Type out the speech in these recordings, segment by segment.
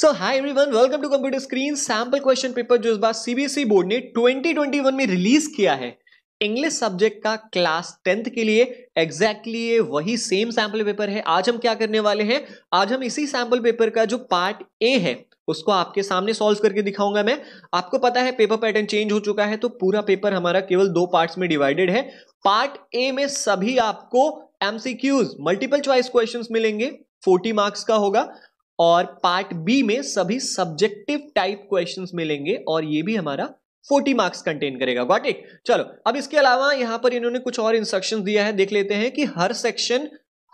So everyone welcome to computer screen sample question paper जो इस बार CBSE e board ने 2021 में release किया है इंग्लिश सब्जेक्ट का क्लास टेंथ के लिए एग्जैक्टली exactly ये वही सेम सैम्पल पेपर है आज हम क्या करने वाले हैं आज हम इसी सैम्पल पेपर का जो पार्ट ए है उसको आपके सामने सॉल्व करके दिखाऊंगा मैं आपको पता है पेपर पैटर्न चेंज हो चुका है तो पूरा पेपर हमारा केवल दो पार्ट्स में डिवाइडेड है पार्ट ए में सभी आपको एमसीक्यूज मल्टीपल चॉइस क्वेश्चंस मिलेंगे 40 मार्क्स का होगा और पार्ट बी में सभी सब्जेक्टिव टाइप क्वेश्चंस मिलेंगे और ये भी हमारा 40 मार्क्स कंटेन करेगा गॉट इट चलो अब इसके अलावा यहां पर इन्होंने कुछ और इंस्ट्रक्शंस दिया है देख लेते हैं कि हर सेक्शन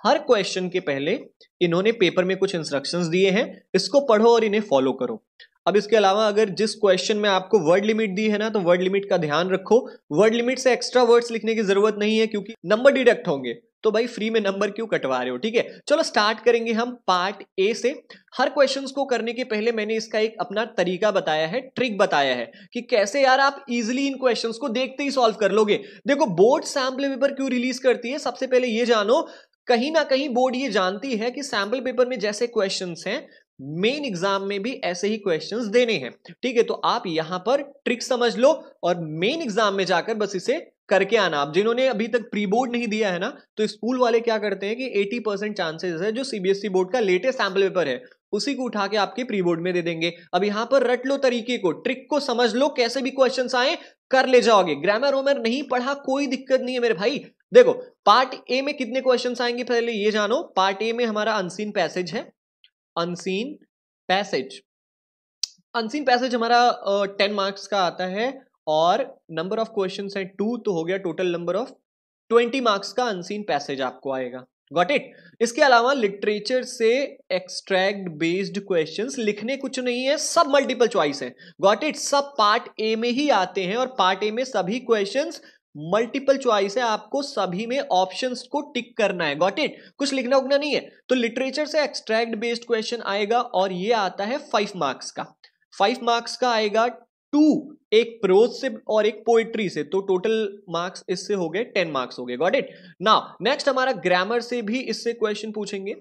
हर क्वेश्चन के पहले इन्होंने पेपर में कुछ इंस्ट्रक्शंस दिए हैं इसको पढ़ो और इन्हें फॉलो करो अब इसके अलावा अगर जिस क्वेश्चन में आपको वर्ड लिमिट दी है ना तो वर्ड लिमिट का ध्यान रखो वर्ड लिमिट से एक्स्ट्रा वर्ड्स लिखने की जरूरत नहीं है क्योंकि नंबर डिडक्ट होंगे तो भाई फ्री में नंबर क्यों कटवा रहे हो ठीक है चलो स्टार्ट करेंगे हम पार्ट ए से हर क्वेश्चंस को करने के पहले मैंने इसका एक अपना तरीका बताया है ट्रिक बताया है कि कैसे यार आप इजिली इन क्वेश्चंस को देखते ही सॉल्व कर लोगे देखो बोर्ड सैम्पल पेपर क्यों रिलीज करती है सबसे पहले ये जानो कहीं ना कहीं बोर्ड ये जानती है कि सैम्पल पेपर में जैसे क्वेश्चन हैं मेन एग्जाम में भी ऐसे ही क्वेश्चंस देने हैं ठीक है तो आप यहां पर ट्रिक समझ लो और मेन एग्जाम में जाकर बस इसे करके आना आप जिन्होंने अभी तक प्री बोर्ड नहीं दिया है ना तो स्कूल वाले क्या करते हैं कि 80 परसेंट चांसेस है जो सीबीएसई बोर्ड e का लेटेस्ट सैम्पल पेपर है उसी को उठा के आपके प्री बोर्ड में दे देंगे अब यहां पर रट लो तरीके को ट्रिक को समझ लो कैसे भी क्वेश्चन आए कर ले जाओगे ग्रामर वोमर नहीं पढ़ा कोई दिक्कत नहीं है मेरे भाई देखो पार्ट ए में कितने क्वेश्चन आएंगे पहले ये जानो पार्ट ए में हमारा अनसीन पैसेज है अनसीन पैसेज अनसीन पैसेज हमारा टेन मार्क्स का आता है और नंबर ऑफ क्वेश्चन है टू तो हो गया total number of twenty marks का अनसीन पैसेज आपको आएगा गॉट इट इसके अलावा लिटरेचर से एक्सट्रैक्ट बेस्ड क्वेश्चन लिखने कुछ नहीं है सब मल्टीपल चॉइस है गॉट इट सब पार्ट ए में ही आते हैं और पार्ट ए में सभी क्वेश्चन मल्टीपल चॉइस है आपको सभी में ऑप्शन को टिक करना है गॉट इट कुछ लिखना उगना नहीं है तो लिटरेचर से एक्सट्रैक्ट बेस्ड क्वेश्चन आएगा और ये आता है फाइव मार्क्स का फाइव मार्क्स का आएगा टू एक प्रोज से और एक पोएट्री से तो टोटल मार्क्स इससे हो गए टेन मार्क्स हो गए गॉट इट ना नेक्स्ट हमारा ग्रामर से भी इससे क्वेश्चन पूछेंगे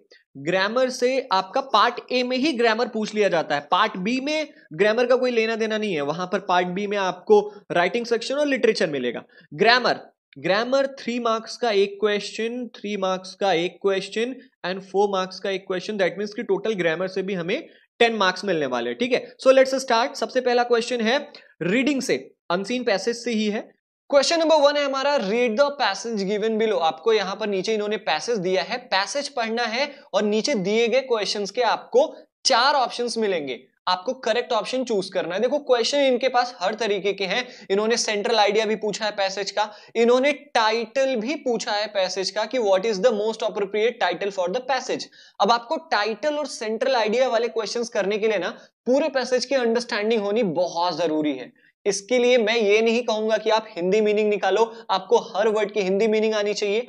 ग्रामर से आपका पार्ट ए में ही ग्रामर पूछ लिया जाता है पार्ट बी में ग्रामर का कोई लेना देना नहीं है वहां पर पार्ट बी में आपको राइटिंग सेक्शन और लिटरेचर मिलेगा ग्रामर ग्रामर थ्री मार्क्स का एक क्वेश्चन थ्री मार्क्स का एक क्वेश्चन एंड फोर मार्क्स का एक क्वेश्चन दैट मीन्स कि टोटल ग्रामर से भी हमें टेन मार्क्स मिलने वाले ठीक है सो लेट्स स्टार्ट सबसे पहला क्वेश्चन है रीडिंग से अनसीन पैसेज से ही है क्वेश्चन नंबर वन है हमारा read the passage given below आपको यहां पर नीचे इन्होंने पैसेज दिया है पैसेज पढ़ना है और नीचे दिए गए क्वेश्चंस के आपको चार ऑप्शंस मिलेंगे आपको करेक्ट ऑप्शन चूज करना है देखो क्वेश्चन इनके पास हर तरीके के हैं इन्होंने सेंट्रल आइडिया भी पूछा है पैसेज का इन्होंने टाइटल भी पूछा है पैसेज का कि what is the most appropriate title for the passage अब आपको टाइटल और सेंट्रल आइडिया वाले क्वेश्चन करने के लिए ना पूरे पैसेज की अंडरस्टैंडिंग होनी बहुत जरूरी है इसके लिए मैं ये नहीं कहूंगा कि आप हिंदी मीनिंग निकालो आपको हर वर्ड की हिंदी मीनिंग आनी चाहिए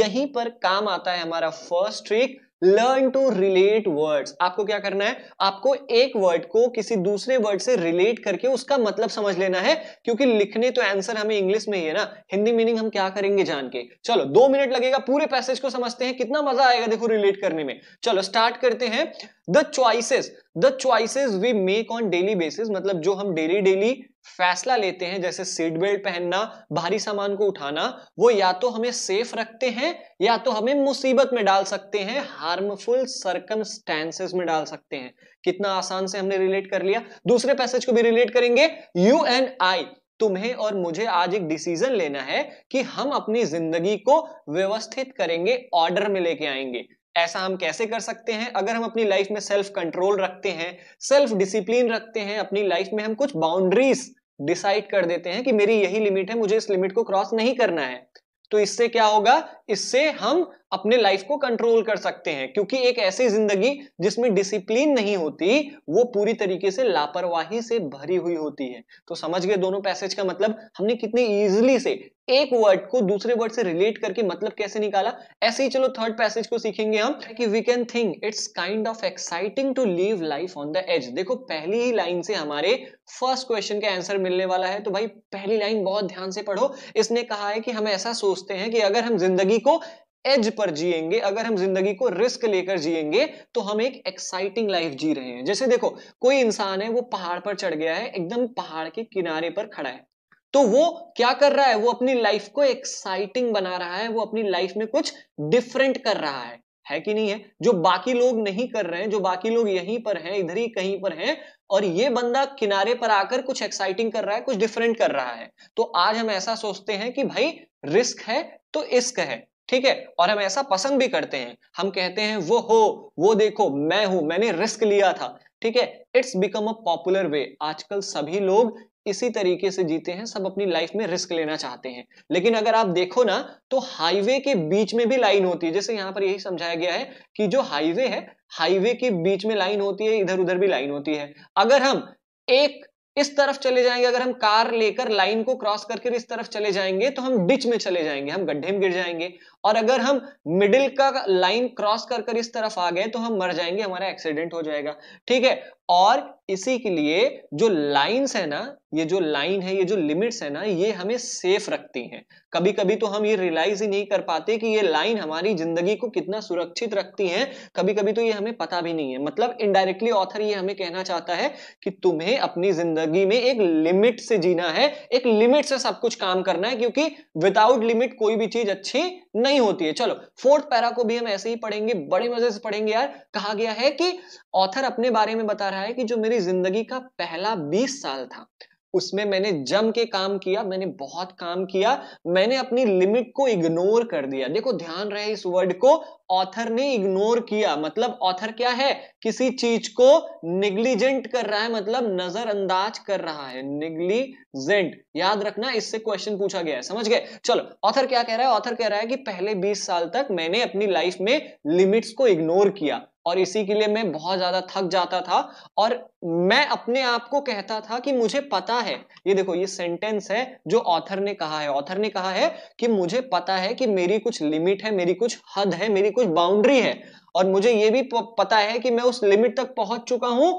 यहीं पर काम आता है हमारा first trick learn to relate words आपको क्या करना है आपको एक वर्ड को किसी दूसरे वर्ड से रिलेट करके उसका मतलब समझ लेना है क्योंकि लिखने तो आंसर हमें इंग्लिश में ही है ना हिंदी मीनिंग हम क्या करेंगे जान के चलो दो मिनट लगेगा पूरे पैसेज को समझते हैं कितना मजा आएगा देखो रिलेट करने में चलो स्टार्ट करते हैं the choices the choices we make on daily basis मतलब जो हम डेली डेली फैसला लेते हैं जैसे सीट बेल्ट पहनना भारी सामान को उठाना वो या तो हमें सेफ रखते हैं या तो हमें मुसीबत में डाल सकते हैं हार्मफुल सर्कमस्टेंसेस में डाल सकते हैं कितना आसान से हमने रिलेट कर लिया दूसरे पैसेज को भी रिलेट करेंगे यू एंड आई तुम्हें और मुझे आज एक डिसीजन लेना है कि हम अपनी जिंदगी को व्यवस्थित करेंगे ऑर्डर में लेके आएंगे ऐसा हम कैसे कर सकते हैं अगर हम अपनी लाइफ में सेल्फ कंट्रोल रखते हैं सेल्फ डिसिप्लिन रखते हैं अपनी लाइफ में हम कुछ बाउंड्रीज डिसाइड कर देते हैं कि मेरी यही लिमिट है मुझे इस लिमिट को क्रॉस नहीं करना है तो इससे क्या होगा इससे हम अपने लाइफ को कंट्रोल कर सकते हैं क्योंकि एक ऐसी जिंदगी जिसमें डिसिप्लिन नहीं होती वो पूरी तरीके से लापरवाही से भरी हुई होती है तो समझ गए दोनों पैसेज का मतलब हमने कितने ईजिली से एक वर्ड को दूसरे वर्ड से रिलेट करके मतलब कैसे निकाला ऐसे ही चलो थर्ड पैसेज को सीखेंगे हम कि we can think it's kind of exciting to live life on the edge देखो पहली ही लाइन से हमारे फर्स्ट क्वेश्चन का आंसर मिलने वाला है तो भाई पहली लाइन बहुत ध्यान से पढ़ो इसने कहा है कि हम ऐसा सोचते हैं कि अगर हम जिंदगी को एज पर जिएंगे अगर हम जिंदगी को रिस्क लेकर जिएंगे तो हम एक एक्साइटिंग लाइफ जी रहे हैं जैसे देखो कोई इंसान है वो पहाड़ पर चढ़ गया है एकदम पहाड़ के किनारे पर खड़ा है तो वो क्या कर रहा है वो अपनी लाइफ को एक्साइटिंग बना रहा है वो अपनी लाइफ में कुछ डिफरेंट कर रहा है है कि नहीं है जो बाकी लोग नहीं कर रहे हैं जो बाकी लोग यहीं पर हैं इधर ही कहीं पर हैं और ये बंदा किनारे पर आकर कुछ एक्साइटिंग कर रहा है कुछ डिफरेंट कर रहा है तो आज हम ऐसा सोचते हैं कि भाई रिस्क है तो इश्क है ठीक है और हम ऐसा पसंद भी करते हैं हम कहते हैं वो हो वो देखो मैं हूं मैंने रिस्क लिया था ठीक है it's become a popular way आजकल सभी लोग इसी तरीके से जीते हैं सब अपनी लाइफ में रिस्क लेना चाहते हैं लेकिन अगर आप देखो ना तो हाईवे के बीच में भी लाइन होती है जैसे यहां पर यही समझाया गया है कि जो हाईवे है हाईवे के बीच में लाइन होती है इधर उधर भी लाइन होती है अगर हम एक इस तरफ चले जाएंगे अगर हम कार लेकर लाइन को क्रॉस करके इस तरफ चले जाएंगे तो हम डिच में चले जाएंगे हम गड्ढे में गिर जाएंगे और अगर हम मिडिल का लाइन क्रॉस कर कर इस तरफ आ गए तो हम मर जाएंगे हमारा एक्सीडेंट हो जाएगा ठीक है और इसी के लिए जो लाइंस है ना ये जो लाइन है ये जो लिमिट्स है ना ये हमें सेफ रखती हैं कभी कभी तो हम ये रियलाइज ही नहीं कर पाते कि ये लाइन हमारी जिंदगी को कितना सुरक्षित रखती है कभी कभी तो ये हमें पता भी नहीं है मतलब इनडायरेक्टली ऑथर ये हमें कहना चाहता है कि तुम्हें अपनी जिंदगी में एक लिमिट से जीना है एक लिमिट से सब कुछ काम करना है क्योंकि विदाउट लिमिट कोई भी चीज अच्छी नहीं नहीं होती है चलो फोर्थ पैरा को भी हम ऐसे ही पढ़ेंगे बड़े मजे से पढ़ेंगे यार कहा गया है कि ऑथर अपने बारे में बता रहा है कि जो मेरी जिंदगी का पहला बीस साल था उसमें मैंने जम के काम किया मैंने बहुत काम किया मैंने अपनी लिमिट को इग्नोर कर दिया देखो ध्यान रहे इस वर्ड को ऑथर ने इग्नोर किया मतलब ऑथर क्या है किसी चीज को निग्लिजेंट कर रहा है मतलब नजरअंदाज कर रहा है निग्लिजेंट याद रखना इससे क्वेश्चन पूछा गया है समझ गए चलो ऑथर क्या कह रहा है ऑथर कह रहा है कि पहले 20 साल तक मैंने अपनी लाइफ में लिमिट्स को इग्नोर किया और इसी के लिए मैं बहुत ज्यादा थक जाता था और मैं अपने आप को कहता था कि मुझे पता है ये देखो ये सेंटेंस है जो ऑथर ने कहा है ऑथर ने कहा है कि मुझे पता है कि मेरी कुछ लिमिट है मेरी कुछ हद है मेरी कुछ बाउंड्री है और मुझे ये भी पता है कि मैं उस लिमिट तक पहुंच चुका हूं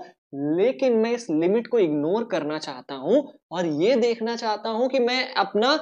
लेकिन मैं इस लिमिट को इग्नोर करना चाहता हूं और ये देखना चाहता हूं कि मैं अपना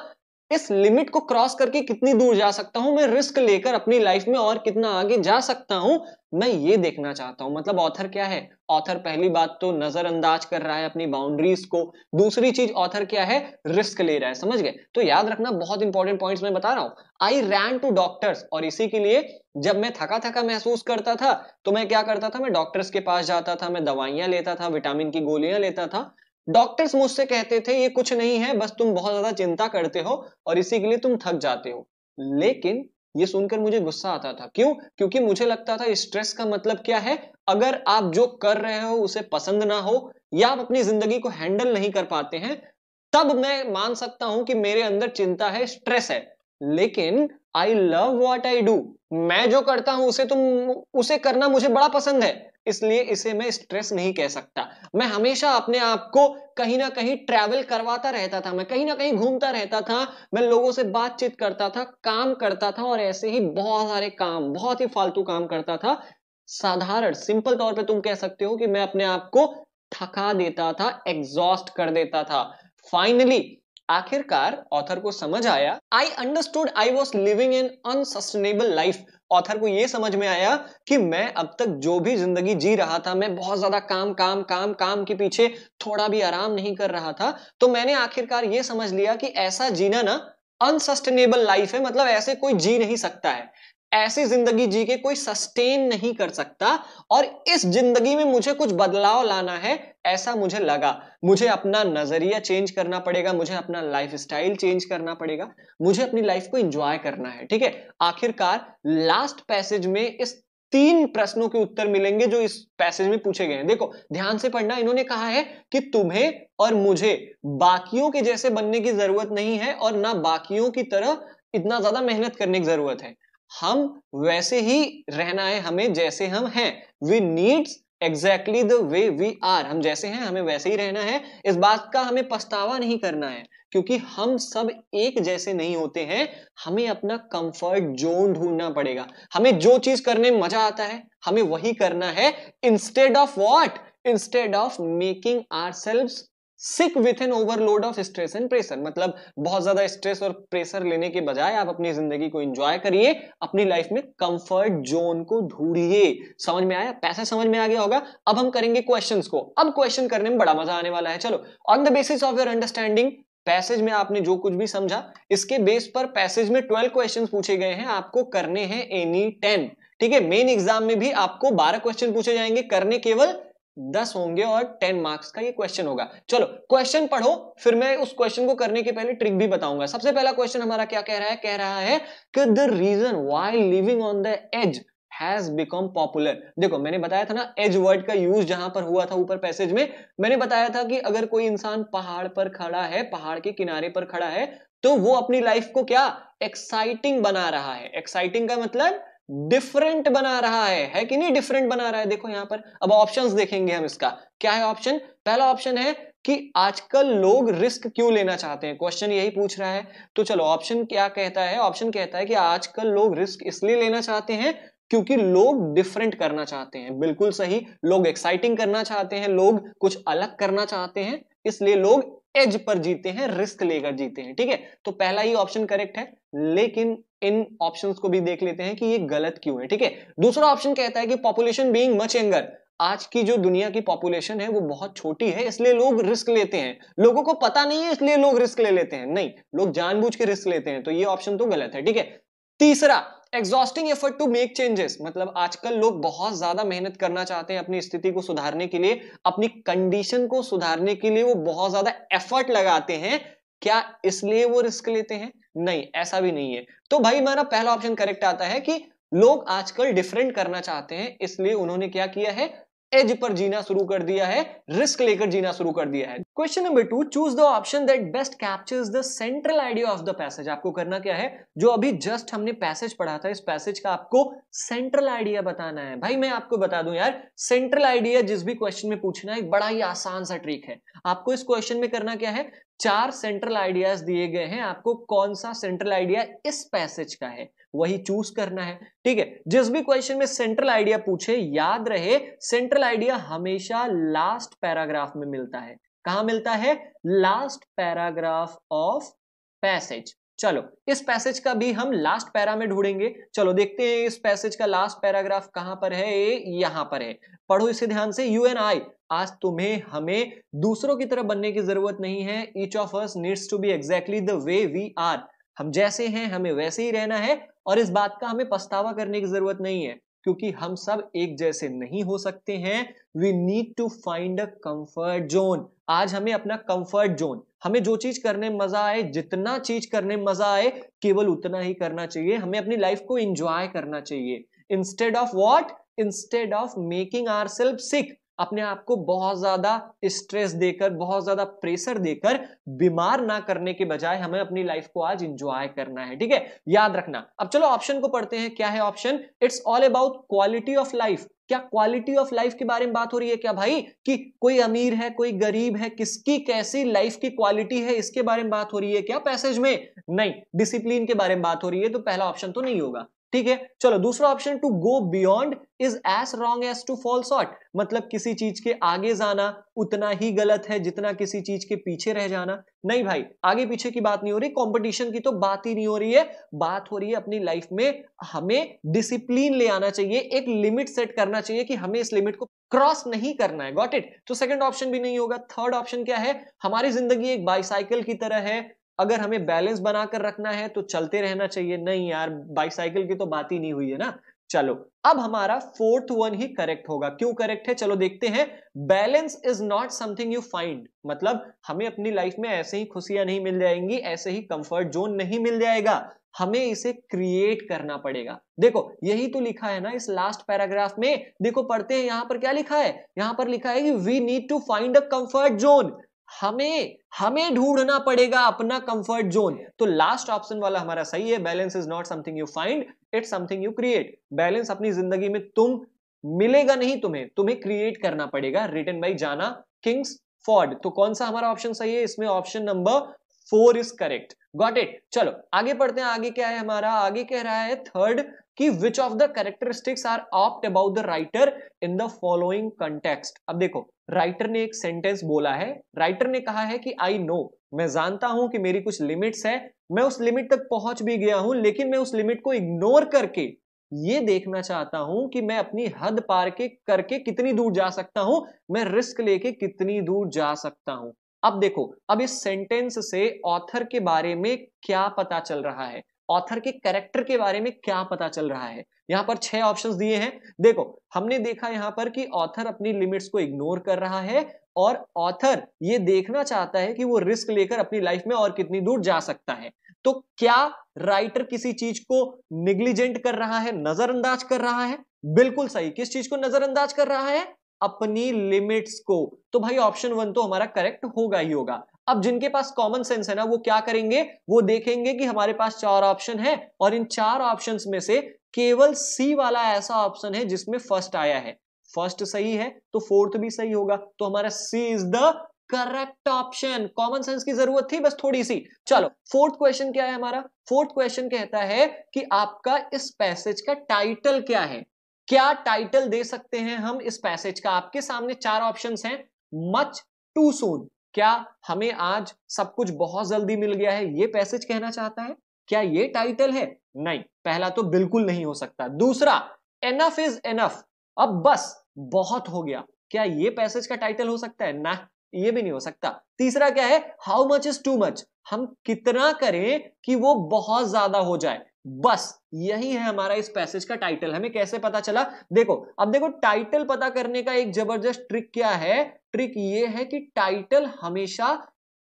इस लिमिट को क्रॉस करके कितनी दूर जा सकता हूं मैं रिस्क लेकर अपनी लाइफ में और कितना आगे जा सकता हूं मैं ये देखना चाहता हूं मतलब ऑथर क्या है ऑथर पहली बात तो नजरअंदाज कर रहा है अपनी बाउंड्रीज को दूसरी चीज ऑथर क्या है रिस्क ले रहा है समझ गए तो याद रखना बहुत इंपॉर्टेंट पॉइंट मैं बता रहा हूं आई रैन टू डॉक्टर्स और इसी के लिए जब मैं थका थका महसूस करता था तो मैं क्या करता था मैं डॉक्टर्स के पास जाता था मैं दवाइयां लेता था विटामिन की गोलियां लेता था डॉक्टर्स मुझसे कहते थे ये कुछ नहीं है बस तुम बहुत ज्यादा चिंता करते हो और इसी के लिए तुम थक जाते हो लेकिन ये सुनकर मुझे गुस्सा आता था क्यों क्योंकि मुझे लगता था स्ट्रेस का मतलब क्या है अगर आप जो कर रहे हो उसे पसंद ना हो या आप अपनी जिंदगी को हैंडल नहीं कर पाते हैं तब मैं मान सकता हूं कि मेरे अंदर चिंता है स्ट्रेस है लेकिन I love what I do मैं जो करता हूं उसे तुम उसे करना मुझे बड़ा पसंद है इसलिए इसे मैं स्ट्रेस नहीं कह सकता मैं हमेशा अपने आप को कहीं ना कहीं ट्रैवल करवाता रहता था मैं कहीं ना कहीं घूमता रहता था मैं लोगों से बातचीत करता था काम करता था और ऐसे ही बहुत सारे काम बहुत ही फालतू काम करता था साधारण सिंपल तौर पे तुम कह सकते हो कि मैं अपने आप को थका देता था एग्जॉस्ट कर देता था फाइनली आखिरकार ऑथर को समझ आया I understood I was living in unsustainable life author को यह समझ में आया कि मैं अब तक जो भी जिंदगी जी रहा था मैं बहुत ज्यादा काम काम काम काम के पीछे थोड़ा भी आराम नहीं कर रहा था तो मैंने आखिरकार ये समझ लिया कि ऐसा जीना ना अनसस्टेनेबल लाइफ है मतलब ऐसे कोई जी नहीं सकता है ऐसी जिंदगी जी के कोई सस्टेन नहीं कर सकता और इस जिंदगी में मुझे कुछ बदलाव लाना है ऐसा मुझे लगा मुझे अपना नजरिया चेंज करना पड़ेगा मुझे अपना लाइफ स्टाइल चेंज करना पड़ेगा मुझे अपनी लाइफ को इंजॉय करना है ठीक है आखिरकार लास्ट पैसेज में इस तीन प्रश्नों के उत्तर मिलेंगे जो इस पैसेज में पूछे गए हैं देखो ध्यान से पढ़ना इन्होंने कहा है कि तुम्हें और मुझे बाकियों के जैसे बनने की जरूरत नहीं है और ना बाकियों की तरह इतना ज्यादा मेहनत करने की जरूरत है हम वैसे ही रहना है हमें जैसे हम हैं we needs exactly the way we are हम जैसे हैं हमें वैसे ही रहना है इस बात का हमें पछतावा नहीं करना है क्योंकि हम सब एक जैसे नहीं होते हैं हमें अपना कंफर्ट जोन ढूंढना पड़ेगा हमें जो चीज करने में मजा आता है हमें वही करना है instead of what instead of making our self sick with an overload of stress and pressure मतलब बहुत ज्यादा स्ट्रेस और प्रेशर लेने के बजाय आप अपनी जिंदगी को एंजॉय करिए अपनी लाइफ में कंफर्ट जोन को ढूंढिए समझ में आया पैसा समझ में आ गया होगा अब हम करेंगे क्वेश्चन को अब क्वेश्चन करने में बड़ा मजा आने वाला है चलो on the basis of your understanding passage में आपने जो कुछ भी समझा इसके बेस पर पैसेज में ट्वेल्व क्वेश्चन पूछे गए हैं आपको करने हैं एनी टेन ठीक है मेन एग्जाम में भी आपको बारह क्वेश्चन पूछे जाएंगे करने केवल दस होंगे और टेन मार्क्स का ये क्वेश्चन होगा चलो क्वेश्चन पढ़ो फिर मैं उस क्वेश्चन को करने के पहले ट्रिक भी बताऊंगा सबसे पहला क्वेश्चन हमारा क्या कह रहा है कह रहा है कि the reason why living on the edge has become popular देखो मैंने बताया था ना एज वर्ड का यूज जहां पर हुआ था ऊपर पैसेज में मैंने बताया था कि अगर कोई इंसान पहाड़ पर खड़ा है पहाड़ के किनारे पर खड़ा है तो वो अपनी लाइफ को क्या एक्साइटिंग बना रहा है एक्साइटिंग का मतलब डिफरेंट बना रहा है है कि नहीं डिफरेंट बना रहा है देखो यहां पर अब ऑप्शंस देखेंगे हम इसका क्या है ऑप्शन पहला ऑप्शन है कि आजकल लोग रिस्क क्यों लेना चाहते हैं क्वेश्चन यही पूछ रहा है तो चलो ऑप्शन क्या कहता है ऑप्शन कहता है कि आजकल लोग रिस्क इसलिए लेना चाहते हैं क्योंकि लोग डिफरेंट करना चाहते हैं बिल्कुल सही लोग एक्साइटिंग करना चाहते हैं लोग कुछ अलग करना चाहते हैं इसलिए लोग एज पर जीते हैं रिस्क लेकर जीते हैं ठीक है तो पहला ही ऑप्शन करेक्ट है लेकिन इन ऑप्शन को भी देख लेते हैं कि ये गलत क्यों है ठीक है दूसरा ऑप्शन कहता है कि पॉपुलेशन बीइंग मच यंगर आज की जो दुनिया की पॉपुलेशन है वो बहुत छोटी है इसलिए लोग रिस्क लेते हैं लोगों को पता नहीं है इसलिए लोग रिस्क ले लेते हैं नहीं लोग जानबूझ के रिस्क लेते हैं तो ये ऑप्शन तो गलत है ठीक है तीसरा exhausting effort to make changes मतलब आजकल लोग बहुत ज्यादा मेहनत करना चाहते हैं अपनी स्थिति को सुधारने के लिए अपनी कंडीशन को सुधारने के लिए वो बहुत ज्यादा एफर्ट लगाते हैं क्या इसलिए वो रिस्क लेते हैं नहीं ऐसा भी नहीं है तो भाई हमारा पहला ऑप्शन करेक्ट आता है कि लोग आजकल डिफरेंट करना चाहते हैं इसलिए उन्होंने क्या किया है एज पर जीना शुरू कर दिया है रिस्क लेकर जीना शुरू कर दिया है question number two choose the option that best captures the central idea of the passage आपको करना क्या है जो अभी जस्ट हमने पैसेज पढ़ा था इस पैसेज का आपको सेंट्रल आइडिया बताना है भाई मैं आपको बता दूं यार सेंट्रल आइडिया जिस भी क्वेश्चन में पूछना है बड़ा ही आसान सा ट्रिक है आपको इस क्वेश्चन में करना क्या है चार सेंट्रल आइडियाज दिए गए हैं आपको कौन सा सेंट्रल आइडिया इस पैसेज का है वही चूज करना है ठीक है जिस भी क्वेश्चन में सेंट्रल आइडिया पूछे याद रहे सेंट्रल आइडिया हमेशा लास्ट पैराग्राफ में मिलता है कहा मिलता है लास्ट पैराग्राफ ऑफ पैसेज चलो इस पैसेज का भी हम लास्ट पैरा में ढूंढेंगे चलो देखते हैं इस पैसेज का लास्ट पैराग्राफ कहां पर है यहां पर है पढ़ो इसे ध्यान से यू एन आई आज तुम्हें हमें दूसरों की तरह बनने की जरूरत नहीं है each of us needs to be exactly the way we are हम जैसे हैं हमें वैसे ही रहना है और इस बात का हमें पछतावा करने की जरूरत नहीं है क्योंकि हम सब एक जैसे नहीं हो सकते हैं we need to find a comfort zone आज हमें अपना कंफर्ट जोन हमें जो चीज करने में मजा आए जितना चीज करने में मजा आए केवल उतना ही करना चाहिए हमें अपनी लाइफ को एंजॉय करना चाहिए instead of what instead of making our self sick अपने आप को बहुत ज्यादा स्ट्रेस देकर बहुत ज्यादा प्रेशर देकर बीमार ना करने के बजाय हमें अपनी लाइफ को आज इंजॉय करना है ठीक है याद रखना अब चलो ऑप्शन को पढ़ते हैं क्या है option it's all about quality of life क्या क्वालिटी ऑफ लाइफ के बारे में बात हो रही है क्या भाई कि कोई अमीर है कोई गरीब है किसकी कैसी लाइफ की क्वालिटी है इसके बारे में बात हो रही है क्या पैसेज में नहीं डिसिप्लिन के बारे में बात हो रही है तो पहला ऑप्शन तो नहीं होगा ठीक है चलो दूसरा option to go beyond is as wrong as to fall short मतलब किसी चीज के आगे जाना उतना ही गलत है जितना किसी चीज के पीछे रह जाना नहीं भाई आगे पीछे की बात नहीं हो रही कंपटीशन की तो बात ही नहीं हो रही है बात हो रही है अपनी लाइफ में हमें डिसिप्लिन ले आना चाहिए एक लिमिट सेट करना चाहिए कि हमें इस लिमिट को क्रॉस नहीं करना है गॉट इट तो सेकंड ऑप्शन भी नहीं होगा थर्ड ऑप्शन क्या है हमारी जिंदगी एक बाइसाइकिल की तरह है अगर हमें बैलेंस बनाकर रखना है तो चलते रहना चाहिए नहीं यार बाइसाइकिल की तो बात ही नहीं हुई है ना चलो अब हमारा फोर्थ वन ही करेक्ट होगा क्यों करेक्ट है चलो देखते हैं balance is not something you find मतलब हमें अपनी लाइफ में ऐसे ही खुशियां नहीं मिल जाएंगी ऐसे ही कंफर्ट जोन नहीं मिल जाएगा हमें इसे क्रिएट करना पड़ेगा देखो यही तो लिखा है ना इस लास्ट पैराग्राफ में देखो पढ़ते हैं यहां पर क्या लिखा है यहां पर लिखा है कि we need to find a comfort zone हमें हमें ढूंढना पड़ेगा अपना कंफर्ट जोन तो लास्ट ऑप्शन वाला हमारा सही है balance is not something you find it's something you create balance अपनी जिंदगी में तुम मिलेगा नहीं तुम्हें तुम्हें क्रिएट करना पड़ेगा written by Jana Kingsford तो कौन सा हमारा ऑप्शन सही है इसमें option number four is correct got it चलो आगे पढ़ते हैं आगे क्या है हमारा आगे कह रहा है थर्ड कि which of the characteristics are apt about the writer in the following context अब देखो राइटर ने एक सेंटेंस बोला है राइटर ने कहा है कि आई नो मैं जानता हूं कि मेरी कुछ लिमिट्स है मैं उस लिमिट तक पहुंच भी गया हूं लेकिन मैं उस लिमिट को इग्नोर करके ये देखना चाहता हूं कि मैं अपनी हद पार के करके कितनी दूर जा सकता हूं मैं रिस्क लेके कितनी दूर जा सकता हूं अब देखो अब इस सेंटेंस से ऑथर के बारे में क्या पता चल रहा है ऑथर के कैरेक्टर के बारे में क्या पता चल रहा है यहाँ पर छह ऑप्शंस दिए हैं देखो हमने देखा यहाँ पर कि ऑथर अपनी लिमिट्स को इग्नोर कर रहा है और ऑथर ये देखना चाहता है कि वो रिस्क लेकर अपनी लाइफ में और कितनी दूर जा सकता है तो क्या राइटर किसी चीज को निग्लिजेंट कर रहा है नजरअंदाज कर रहा है बिल्कुल सही किस चीज को नजरअंदाज कर रहा है अपनी लिमिट्स को तो भाई ऑप्शन वन तो हमारा करेक्ट होगा ही होगा अब जिनके पास कॉमन सेंस है ना वो क्या करेंगे वो देखेंगे कि हमारे पास चार ऑप्शन है और इन चार ऑप्शन में से केवल सी वाला ऐसा ऑप्शन है जिसमें फर्स्ट आया है फर्स्ट सही है तो फोर्थ भी सही होगा तो हमारा C is the correct option common sense की जरूरत थी बस थोड़ी सी चलो फोर्थ क्वेश्चन क्या है हमारा फोर्थ क्वेश्चन कहता है कि आपका इस पैसेज का टाइटल क्या है क्या टाइटल दे सकते हैं हम इस पैसेज का आपके सामने चार ऑप्शंस हैं मच टू सोन क्या हमें आज सब कुछ बहुत जल्दी मिल गया है ये पैसेज कहना चाहता है क्या ये टाइटल है नहीं पहला तो बिल्कुल नहीं हो सकता दूसरा एनफ इज एनफ अब बस बहुत हो गया क्या ये पैसेज का टाइटल हो सकता है ना ये भी नहीं हो सकता तीसरा क्या है how much is too much हम कितना करें कि वो बहुत ज्यादा हो जाए बस यही है हमारा इस पैसेज का टाइटल हमें कैसे पता चला देखो अब देखो टाइटल पता करने का एक जबरदस्त ट्रिक क्या है ट्रिक ये है कि टाइटल हमेशा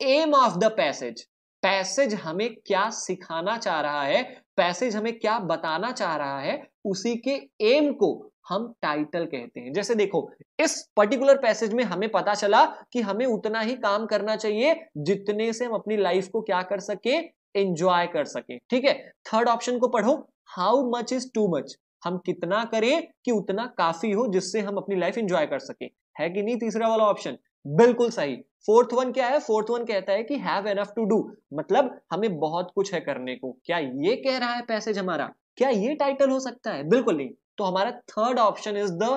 aim of the passage passage हमें क्या सिखाना चाह रहा है पैसेज हमें क्या बताना चाह रहा है उसी के एम को हम टाइटल कहते हैं जैसे देखो इस पर्टिकुलर पैसेज में हमें पता चला कि हमें उतना ही काम करना चाहिए जितने से हम अपनी लाइफ को क्या कर सके एंजॉय कर सके ठीक है थर्ड ऑप्शन को पढ़ो how much is too much हम कितना करें कि उतना काफी हो जिससे हम अपनी लाइफ एंजॉय कर सके है कि नहीं तीसरा वाला ऑप्शन बिल्कुल सही फोर्थ वन क्या है फोर्थ वन कहता है कि हैव एनफ टू डू मतलब हमें बहुत कुछ है करने को क्या ये कह रहा है पैसेज हमारा क्या ये टाइटल हो सकता है बिल्कुल नहीं तो हमारा थर्ड ऑप्शन इज द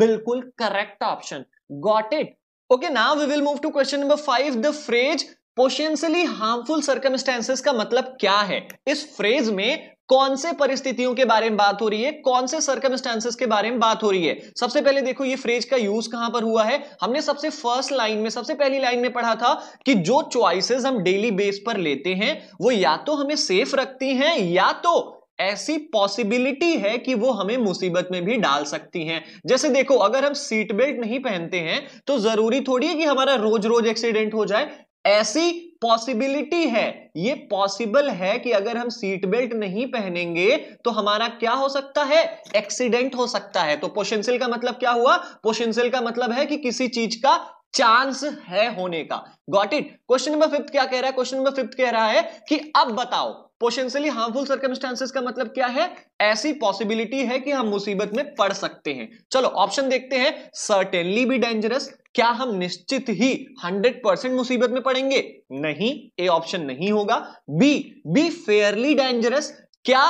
बिल्कुल correct option got it okay now we will move to question number five the phrase potentially harmful circumstances का मतलब क्या है इस फ्रेज में कौन से परिस्थितियों के बारे में बात हो रही है कौन से सर्कमस्टांसिस के बारे में बात हो रही है सबसे पहले देखो ये फ्रेज का यूज कहां पर हुआ है हमने सबसे फर्स्ट लाइन में सबसे पहली लाइन में पढ़ा था कि जो चॉइसेस हम डेली बेस पर लेते हैं वो या तो हमें सेफ रखती हैं या तो ऐसी पॉसिबिलिटी है कि वो हमें मुसीबत में भी डाल सकती हैं जैसे देखो अगर हम सीट बेल्ट नहीं पहनते हैं तो जरूरी थोड़ी है कि हमारा रोज रोज एक्सीडेंट हो जाए ऐसी पॉसिबिलिटी है ये पॉसिबल है कि अगर हम सीट बेल्ट नहीं पहनेंगे तो हमारा क्या हो सकता है एक्सीडेंट हो सकता है तो पोशेंसिल का मतलब क्या हुआ पोशेंसिल का मतलब है कि किसी चीज का चांस है होने का got it question number fifth क्या कह रहा है क्वेश्चन नंबर फिफ्थ कह रहा है कि अब बताओ पोशेंशियली हार्मफुल सर्कमस्टांसिस का मतलब क्या है ऐसी पॉसिबिलिटी है कि हम मुसीबत में पड़ सकते हैं चलो ऑप्शन देखते हैं सर्टेनली भी डेंजरस क्या हम निश्चित ही 100 परसेंट मुसीबत में पड़ेंगे नहीं ए ऑप्शन नहीं होगा बी बी फेयरली डेंजरस क्या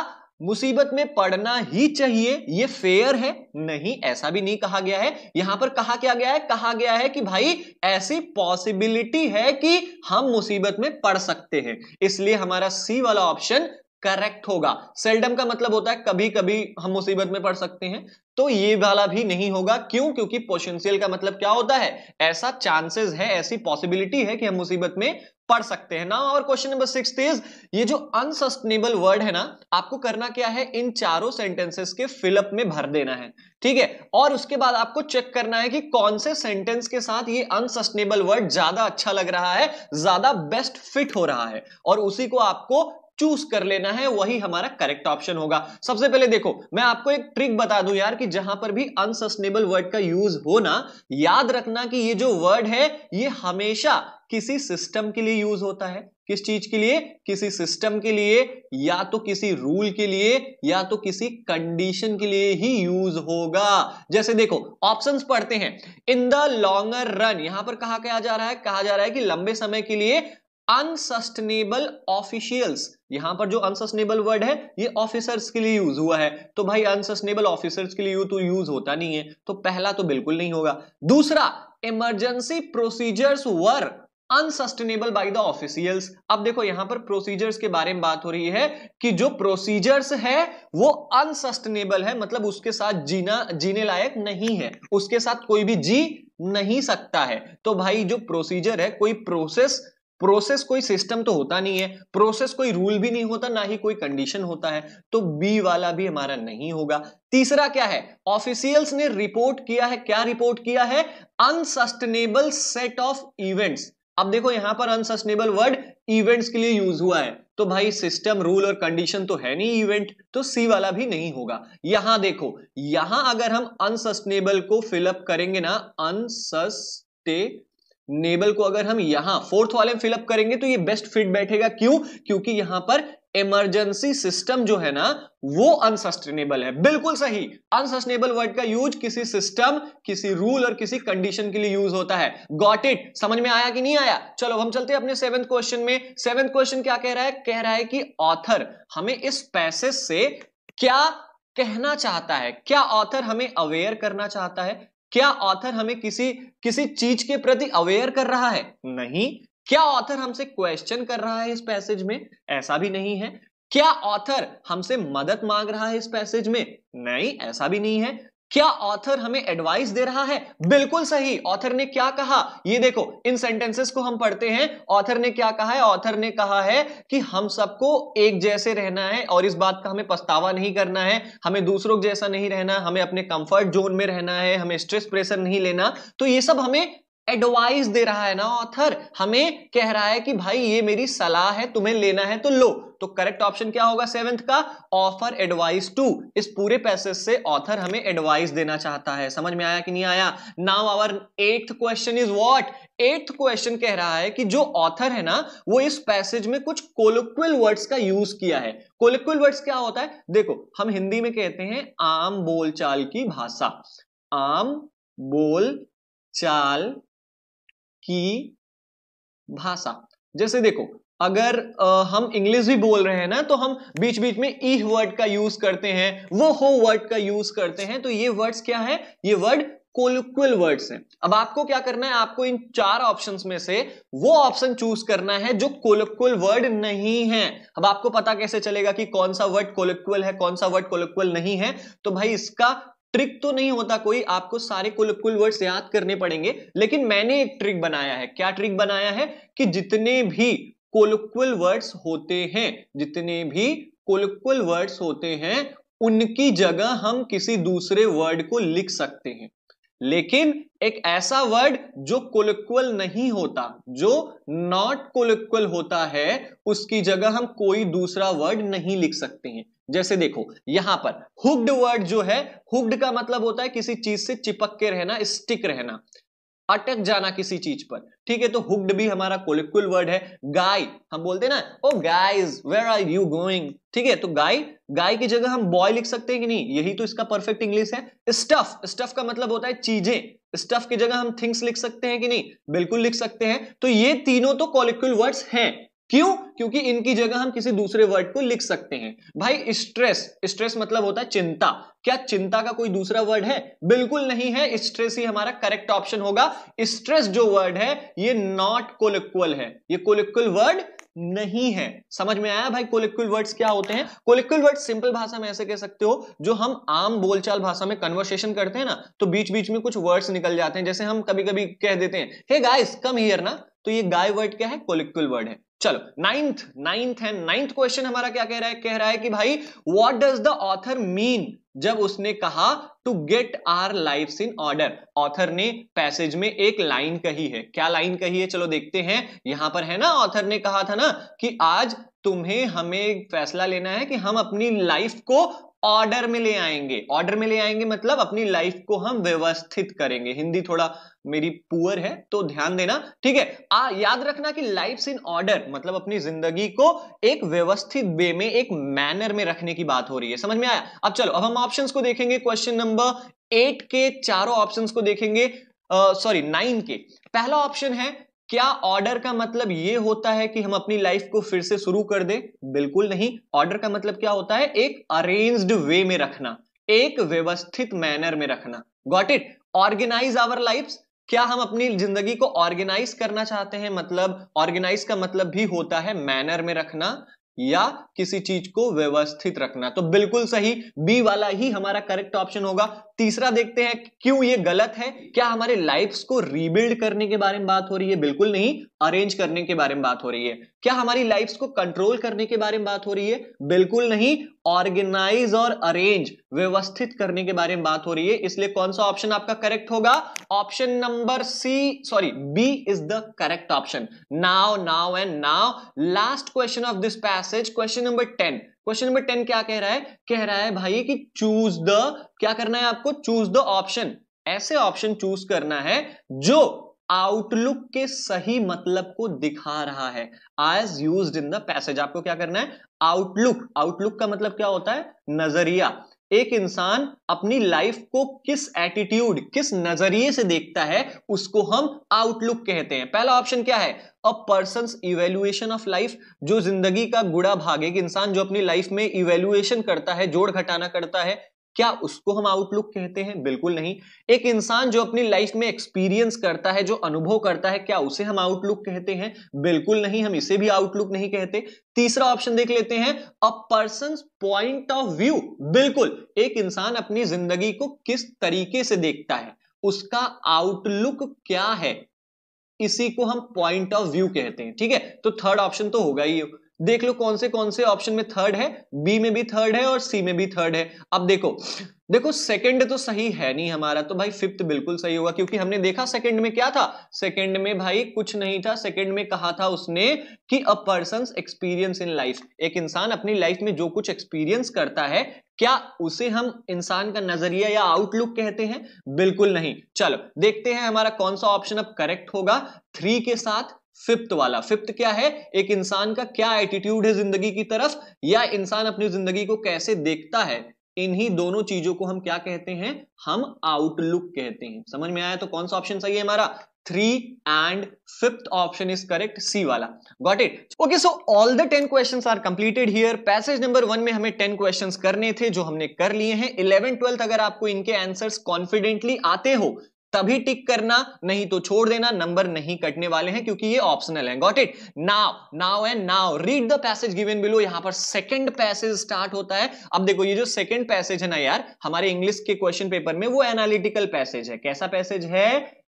मुसीबत में पड़ना ही चाहिए ये फेयर है नहीं ऐसा भी नहीं कहा गया है यहां पर कहा क्या गया है कहा गया है कि भाई ऐसी पॉसिबिलिटी है कि हम मुसीबत में पड़ सकते हैं इसलिए हमारा सी वाला ऑप्शन करेक्ट होगा सेल्डम का मतलब होता है कभी कभी हम मुसीबत में पड़ सकते हैं तो ये वाला भी नहीं होगा क्यों क्योंकि पोशेंशियल का मतलब क्या होता है ऐसा चांसेस है ऐसी पॉसिबिलिटी है कि हम मुसीबत में पढ़ सकते हैं ना और क्वेश्चन नंबर सिक्स इज ये जो अनसस्टेनेबल वर्ड है ना आपको करना क्या है इन चारों सेंटेंसेस के फिलअप में भर देना है ठीक है और उसके बाद आपको चेक करना है कि कौन से सेंटेंस के साथ ये अनसस्टेनेबल वर्ड ज्यादा अच्छा लग रहा है ज्यादा बेस्ट फिट हो रहा है और उसी को आपको चूज कर लेना है वही हमारा करेक्ट ऑप्शन होगा सबसे पहले देखो मैं आपको एक ट्रिक बता दूं यार कि जहां पर भी अनसस्टेनेबल वर्ड का यूज ना याद रखना कि ये जो वर्ड है ये हमेशा किसी सिस्टम के लिए यूज होता है किस चीज के लिए किसी सिस्टम के लिए या तो किसी रूल के लिए या तो किसी कंडीशन के लिए ही यूज होगा जैसे देखो ऑप्शंस पढ़ते हैं इन द लॉन्गर रन यहां पर कहा क्या जा रहा है कहा जा रहा है कि लंबे समय के लिए अनसस्टेनेबल ऑफिशियल्स यहां पर जो अनसस्टेनेबल वर्ड है ये ऑफिसर्स के लिए यूज हुआ है तो भाई अनसस्टेनेबल ऑफिसर्स के लिए यू तो यूज होता नहीं है तो पहला तो बिल्कुल नहीं होगा दूसरा emergency procedures were unsustainable by the officials अब देखो यहां पर प्रोसीजर्स के बारे में बात हो रही है कि जो प्रोसीजर्स है वो अनसस्टेनेबल है मतलब उसके साथ जीना जीने लायक नहीं है उसके साथ कोई भी जी नहीं सकता है तो भाई जो प्रोसीजर है कोई प्रोसेस प्रोसेस कोई सिस्टम तो होता नहीं है प्रोसेस कोई रूल भी नहीं होता ना ही कोई कंडीशन होता है तो बी वाला भी हमारा नहीं होगा तीसरा क्या है ऑफिशियल्स ने रिपोर्ट किया है क्या रिपोर्ट किया है अनसस्टेनेबल सेट ऑफ इवेंट्स अब देखो यहां पर अनसस्टेनेबल वर्ड इवेंट्स के लिए यूज हुआ है तो भाई सिस्टम रूल और कंडीशन तो है नहीं इवेंट तो सी वाला भी नहीं होगा यहां देखो यहां अगर हम अनसस्टेनेबल को फिलअप करेंगे ना अनसस्टे नेबल को अगर हम यहां फोर्थ वाले में फिलअप करेंगे तो ये बेस्ट फिट बैठेगा क्यों क्योंकि यहां पर इमरजेंसी सिस्टम जो है ना वो अनसस्टेनेबल है बिल्कुल सही अनसस्टेनेबल वर्ड का यूज किसी सिस्टम किसी रूल और किसी कंडीशन के लिए यूज होता है गॉट इट समझ में आया कि नहीं आया चलो हम चलते हैं अपने सेवेंथ क्वेश्चन में सेवेंथ क्वेश्चन क्या कह रहा है कह रहा है कि ऑथर हमें इस पैसेज से क्या कहना चाहता है क्या ऑथर हमें अवेयर करना चाहता है क्या ऑथर हमें किसी किसी चीज के प्रति अवेयर कर रहा है नहीं क्या ऑथर हमसे क्वेश्चन कर रहा है इस पैसेज में ऐसा भी नहीं है क्या ऑथर हमसे मदद मांग रहा है इस पैसेज में नहीं ऐसा भी नहीं है क्या ऑथर हमें एडवाइस दे रहा है बिल्कुल सही ऑथर ने क्या कहा ये देखो इन सेंटेंसेस को हम पढ़ते हैं ऑथर ने क्या कहा है ऑथर ने कहा है कि हम सबको एक जैसे रहना है और इस बात का हमें पछतावा नहीं करना है हमें दूसरों जैसा नहीं रहना हमें अपने कंफर्ट जोन में रहना है हमें स्ट्रेस प्रेशर नहीं लेना तो ये सब हमें एडवाइस दे रहा है ना ऑथर हमें कह रहा है कि भाई ये मेरी सलाह है तुम्हें लेना है तो लो तो करेक्ट ऑप्शन क्या होगा सेवेंथ का ऑफर एडवाइस टू इस पूरे पैसेज से ऑथर हमें एडवाइस देना चाहता है समझ में आया कि नहीं आया now our eighth question is what eighth question कह रहा है कि जो ऑथर है ना वो इस पैसेज में कुछ कोलोक्वल वर्ड्स का यूज किया है कोलोक्वल वर्ड्स क्या होता है देखो हम हिंदी में कहते हैं आम बोलचाल की भाषा आम बोल चाल की भाषा जैसे देखो अगर आ, हम इंग्लिश भी बोल रहे हैं ना तो हम बीच बीच में ई वर्ड का यूज करते हैं वो हो वर्ड का यूज करते हैं तो ये वर्ड्स क्या है ये वर्ड कोलिक्वल वर्ड्स हैं अब आपको क्या करना है आपको इन चार ऑप्शंस में से वो ऑप्शन चूज करना है जो कोलिक्वल वर्ड नहीं है अब आपको पता कैसे चलेगा कि कौन सा वर्ड कोलिक्वल है कौन सा वर्ड कोलिक्वल नहीं है तो भाई इसका ट्रिक तो नहीं होता कोई आपको सारे कुल कुल वर्ड्स याद करने पड़ेंगे लेकिन मैंने एक ट्रिक बनाया है क्या ट्रिक बनाया है कि जितने भी कोलक्वल वर्ड्स होते हैं जितने भी कोलक्वल वर्ड्स होते हैं उनकी जगह हम किसी दूसरे वर्ड को लिख सकते हैं लेकिन एक ऐसा वर्ड जो कोलिक्वल नहीं होता जो नॉट कोलिक्वल होता है उसकी जगह हम कोई दूसरा वर्ड नहीं लिख सकते हैं जैसे देखो यहां पर हुक्ड वर्ड जो है हुक्ड का मतलब होता है किसी चीज से चिपक के रहना स्टिक रहना अटक जाना किसी चीज पर ठीक है तो हुक्ड भी हमारा कोलिक्वल वर्ड है गाय हम बोलते हैं ना oh guys where are you going ठीक है तो गाय गाय की जगह हम बॉय लिख सकते हैं कि नहीं यही तो इसका परफेक्ट इंग्लिश है स्टफ स्टफ का मतलब होता है चीजें स्टफ की जगह हम थिंग्स लिख सकते हैं कि नहीं बिल्कुल लिख सकते हैं तो ये तीनों तो कॉलिक्यूल वर्ड्स हैं क्यों क्योंकि इनकी जगह हम किसी दूसरे वर्ड को लिख सकते हैं भाई स्ट्रेस स्ट्रेस मतलब होता है चिंता क्या चिंता का कोई दूसरा वर्ड है बिल्कुल नहीं है स्ट्रेस ही हमारा करेक्ट ऑप्शन होगा स्ट्रेस जो वर्ड है ये नॉट कोलिक्वल है ये कोलिक्वल वर्ड नहीं है समझ में आया भाई कोलिक्वल वर्ड्स क्या होते हैं कोलिक्वल वर्ड सिंपल भाषा में ऐसे कह सकते हो जो हम आम बोलचाल भाषा में कन्वर्सेशन करते हैं ना तो बीच बीच में कुछ वर्ड्स निकल जाते हैं जैसे हम कभी कभी कह देते हैं हे गाइस कम हियर ना तो ये गाय वर्ड क्या है कोलिक्वल वर्ड है चलो ninth ninth and ninth question हमारा क्या कह रहा है कह रहा है कि भाई what does the author mean जब उसने कहा to get our life in order author ने पैसेज में एक लाइन कही है क्या लाइन कही है चलो देखते हैं यहां पर है ना ऑथर ने कहा था ना कि आज तुम्हें हमें फैसला लेना है कि हम अपनी लाइफ को ऑर्डर में ले आएंगे ऑर्डर में ले आएंगे मतलब अपनी लाइफ को हम व्यवस्थित करेंगे हिंदी थोड़ा मेरी पुअर है तो ध्यान देना ठीक है आ याद रखना कि लाइफ इन ऑर्डर मतलब अपनी जिंदगी को एक व्यवस्थित वे में एक मैनर में रखने की बात हो रही है समझ में आया अब चलो अब हम ऑप्शन को देखेंगे क्वेश्चन नंबर एट के चारों ऑप्शन को देखेंगे सॉरी uh, नाइन के पहला ऑप्शन है क्या ऑर्डर का मतलब ये होता है कि हम अपनी लाइफ को फिर से शुरू कर दें बिल्कुल नहीं ऑर्डर का मतलब क्या होता है एक अरेन्ज्ड वे में रखना एक व्यवस्थित मैनर में रखना got it organize our life क्या हम अपनी जिंदगी को ऑर्गेनाइज करना चाहते हैं मतलब ऑर्गेनाइज का मतलब भी होता है मैनर में रखना या किसी चीज को व्यवस्थित रखना तो बिल्कुल सही बी वाला ही हमारा करेक्ट ऑप्शन होगा तीसरा देखते हैं क्यों ये गलत है क्या हमारे लाइफ्स को रीबिल्ड करने के बारे में बात हो रही है बिल्कुल नहीं अरेंज करने के बारे में बात हो रही है क्या हमारी लाइफ्स को कंट्रोल करने के बारे में बात हो रही है बिल्कुल नहीं ऑर्गेनाइज और अरेंज व्यवस्थित करने के बारे में बात हो रही है इसलिए कौन सा ऑप्शन आपका करेक्ट होगा option number C sorry B is the correct option now now and now last question of this passage question number ten question number ten क्या कह रहा है कह रहा है भाई कि चूज द क्या करना है आपको चूज द ऑप्शन ऐसे ऑप्शन चूज करना है जो आउटलुक के सही मतलब को दिखा रहा है as used in the passage आपको क्या करना है आउटलुक आउटलुक का मतलब क्या होता है नजरिया एक इंसान अपनी लाइफ को किस एटीट्यूड किस नजरिए से देखता है उसको हम आउटलुक कहते हैं पहला ऑप्शन क्या है a person evaluation of life जो जिंदगी का गुड़ा भाग एक इंसान जो अपनी लाइफ में इवेल्युएशन करता है जोड़ घटाना करता है क्या उसको हम आउटलुक कहते हैं बिल्कुल नहीं एक इंसान जो अपनी लाइफ में एक्सपीरियंस करता है जो अनुभव करता है क्या उसे हम आउटलुक कहते हैं बिल्कुल नहीं हम इसे भी आउटलुक नहीं कहते तीसरा ऑप्शन देख लेते हैं a person point of view बिल्कुल एक इंसान अपनी जिंदगी को किस तरीके से देखता है उसका आउटलुक क्या है इसी को हम पॉइंट ऑफ व्यू कहते हैं ठीक है तो थर्ड ऑप्शन तो होगा ही देख लो कौन से कौन से ऑप्शन में थर्ड है बी में भी थर्ड है और सी में भी थर्ड है अब देखो देखो सेकंड तो सही है नहीं हमारा तो भाई फिफ्थ बिल्कुल सही होगा क्योंकि हमने देखा सेकंड में क्या था सेकंड में भाई कुछ नहीं था सेकंड में कहा था उसने कि a person experience in life एक इंसान अपनी लाइफ में जो कुछ एक्सपीरियंस करता है क्या उसे हम इंसान का नजरिया या आउटलुक कहते हैं बिल्कुल नहीं चलो देखते हैं हमारा कौन सा ऑप्शन अब करेक्ट होगा थ्री के साथ फिफ्थ वाला फिफ्थ क्या है एक इंसान का क्या एटीट्यूड है जिंदगी की तरफ या इंसान अपनी जिंदगी को कैसे देखता है इन्हीं दोनों चीजों को हम क्या कहते हैं हम आउटलुक कहते हैं समझ में आया तो कौन सा ऑप्शन सही है हमारा three and fifth option is correct C वाला got it okay so all the ten questions are completed here passage number one में हमें टेन क्वेश्चन करने थे जो हमने कर लिए हैं इलेवन ट्वेल्थ अगर आपको इनके आंसर्स कॉन्फिडेंटली आते हो तभी टिक करना नहीं तो छोड़ देना नंबर नहीं कटने वाले हैं क्योंकि ये ऑप्शनल है got it now now and now read the passage given below यहां पर सेकंड पैसेज स्टार्ट होता है अब देखो ये जो सेकंड पैसेज है ना यार हमारे इंग्लिश के क्वेश्चन पेपर में वो एनालिटिकल पैसेज है कैसा पैसेज है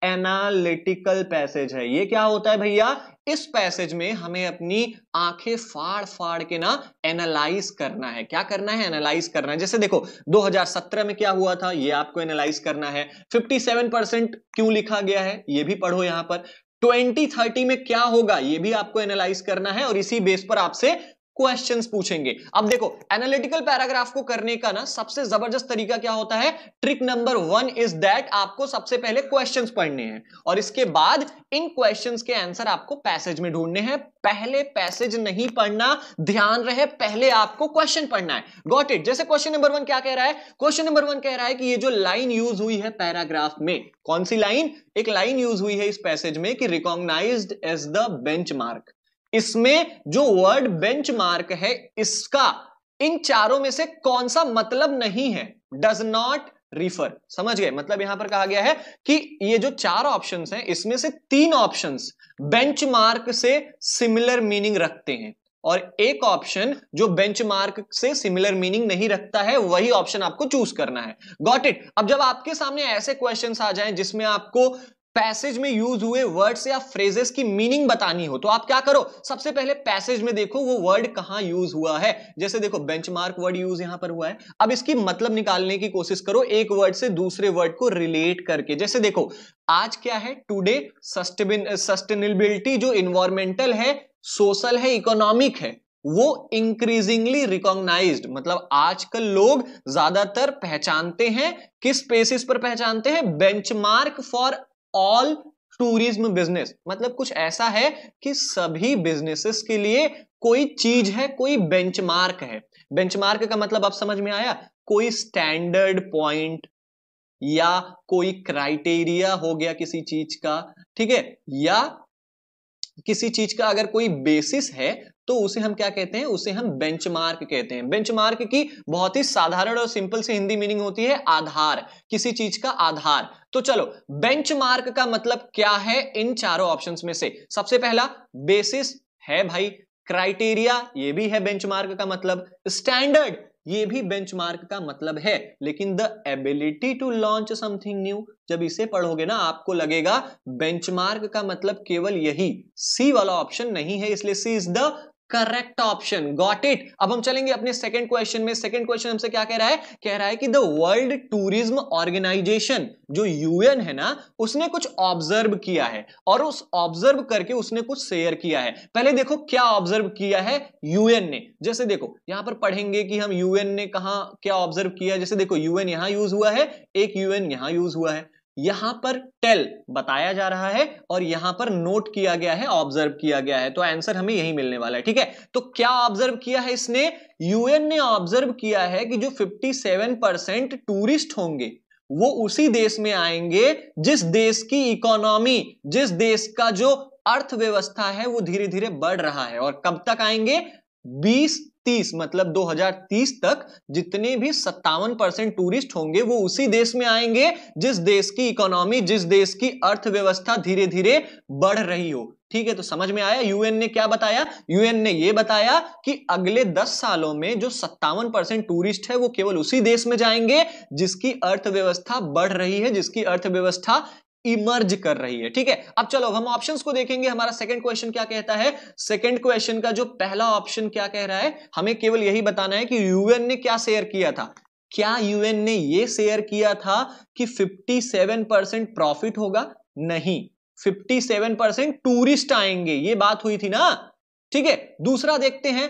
एनालिटिकल पैसेज है ये क्या होता है भैया इस पैसेज में हमें अपनी आंखें फाड़ फाड़ के ना एनालाइज करना है क्या करना है एनालाइज करना है जैसे देखो 2017 में क्या हुआ था ये आपको एनालाइज करना है 57 परसेंट क्यों लिखा गया है ये भी पढ़ो यहां पर 2030 में क्या होगा ये भी आपको एनालाइज करना है और इसी बेस पर आपसे क्वेश्चंस पूछेंगे अब देखो एनालिटिकल पैराग्राफ को करने का ना सबसे जबरदस्त तरीका क्या होता है trick number one is that आपको सबसे पहले क्वेश्चंस पढ़ने हैं और इसके बाद इन क्वेश्चंस के आंसर आपको पैसेज में ढूंढने हैं पहले पैसेज नहीं पढ़ना ध्यान रहे पहले आपको क्वेश्चन पढ़ना है गॉट इट जैसे क्वेश्चन नंबर वन क्या कह रहा है क्वेश्चन नंबर वन कह रहा है कि ये जो लाइन यूज हुई है पैराग्राफ में कौन सी लाइन एक लाइन यूज हुई है इस पैसेज में कि रिकॉग्नाइज एज द बेंचमार्क इसमें जो वर्ड बेंचमार्क है इसका इन चारों में से कौन सा मतलब नहीं है डज नॉट रिफर समझ गए मतलब यहां पर कहा गया है कि ये जो चार ऑप्शंस हैं इसमें से तीन ऑप्शंस बेंचमार्क से सिमिलर मीनिंग रखते हैं और एक ऑप्शन जो बेंचमार्क से सिमिलर मीनिंग नहीं रखता है वही ऑप्शन आपको चूज करना है गॉट इट अब जब आपके सामने ऐसे क्वेश्चंस आ जाएं जिसमें आपको पैसेज में यूज हुए वर्ड्स या फ्रेजेस की मीनिंग बतानी हो तो आप क्या करो सबसे पहले पैसेज में देखो वो वर्ड कहां यूज हुआ है जैसे देखो बेंचमार्क वर्ड यूज यहां पर हुआ है अब इसकी मतलब निकालने की कोशिश करो एक वर्ड से दूसरे वर्ड को रिलेट करके जैसे देखो आज क्या है टूडे सस्टेनेबिलिटी जो इन्वायरमेंटल है सोशल है इकोनॉमिक है वो इंक्रीजिंगली रिकॉग्नाइज मतलब आजकल लोग ज्यादातर पहचानते हैं किस बेसिस पर पहचानते हैं benchmark for all tourism business मतलब कुछ ऐसा है कि सभी बिजनेसेस के लिए कोई चीज है कोई बेंचमार्क है बेंचमार्क का मतलब आप समझ में आया कोई स्टैंडर्ड पॉइंट या कोई क्राइटेरिया हो गया किसी चीज का ठीक है या किसी चीज का अगर कोई बेसिस है तो उसे हम क्या कहते हैं उसे हम बेंचमार्क कहते हैं बेंचमार्क की बहुत ही साधारण और सिंपल सी हिंदी मीनिंग होती है आधार किसी चीज का आधार तो चलो बेंचमार्क का मतलब क्या है इन चारों ऑप्शंस में से सबसे पहला बेसिस है भाई क्राइटेरिया ये भी है बेंचमार्क का मतलब स्टैंडर्ड ये भी बेंचमार्क का मतलब है लेकिन the ability to launch something new जब इसे पढ़ोगे ना आपको लगेगा बेंचमार्क का मतलब केवल यही सी वाला ऑप्शन नहीं है इसलिए C is the correct option got it अब हम चलेंगे अपने सेकंड क्वेश्चन में सेकंड क्वेश्चन हमसे क्या कह रहा है कह रहा है कि द वर्ल्ड टूरिज्म ऑर्गेनाइजेशन जो यूएन है ना उसने कुछ ऑब्जर्व किया है और उस ऑब्जर्व करके उसने कुछ शेयर किया है पहले देखो क्या ऑब्जर्व किया है यूएन ने जैसे देखो यहां पर पढ़ेंगे कि हम यूएन ने कहा क्या ऑब्जर्व किया जैसे देखो यूएन यहां यूज हुआ है एक यूएन यहां यूज हुआ है यहां पर टेल बताया जा रहा है और यहां पर नोट किया गया है ऑब्जर्व किया गया है तो आंसर हमें यही मिलने वाला है ठीक है तो क्या ऑब्जर्व किया है इसने यूएन ने ऑब्जर्व किया है कि जो 57 परसेंट टूरिस्ट होंगे वो उसी देश में आएंगे जिस देश की इकोनॉमी जिस देश का जो अर्थव्यवस्था है वो धीरे धीरे बढ़ रहा है और कब तक आएंगे 20 तीस मतलब 2030 तक जितने भी सत्तावन परसेंट टूरिस्ट होंगे वो उसी देश में आएंगे जिस देश की इकोनॉमी जिस देश की अर्थव्यवस्था धीरे धीरे बढ़ रही हो ठीक है तो समझ में आया यूएन ने क्या बताया यूएन ने यह बताया कि अगले 10 सालों में जो सत्तावन परसेंट टूरिस्ट है वो केवल उसी देश में जाएंगे जिसकी अर्थव्यवस्था बढ़ रही है जिसकी अर्थव्यवस्था इमर्ज कर रही है ठीक है अब चलो हम ऑप्शंस को देखेंगे हमारा सेकंड क्वेश्चन क्या कहता है सेकंड क्वेश्चन का जो पहला ऑप्शन क्या कह रहा है हमें केवल यही बताना है कि यूएन ने क्या शेयर किया था क्या यूएन ने ये शेयर किया था कि 57 परसेंट प्रॉफिट होगा नहीं 57 परसेंट टूरिस्ट आएंगे ये बात हुई थी ना ठीक है दूसरा देखते हैं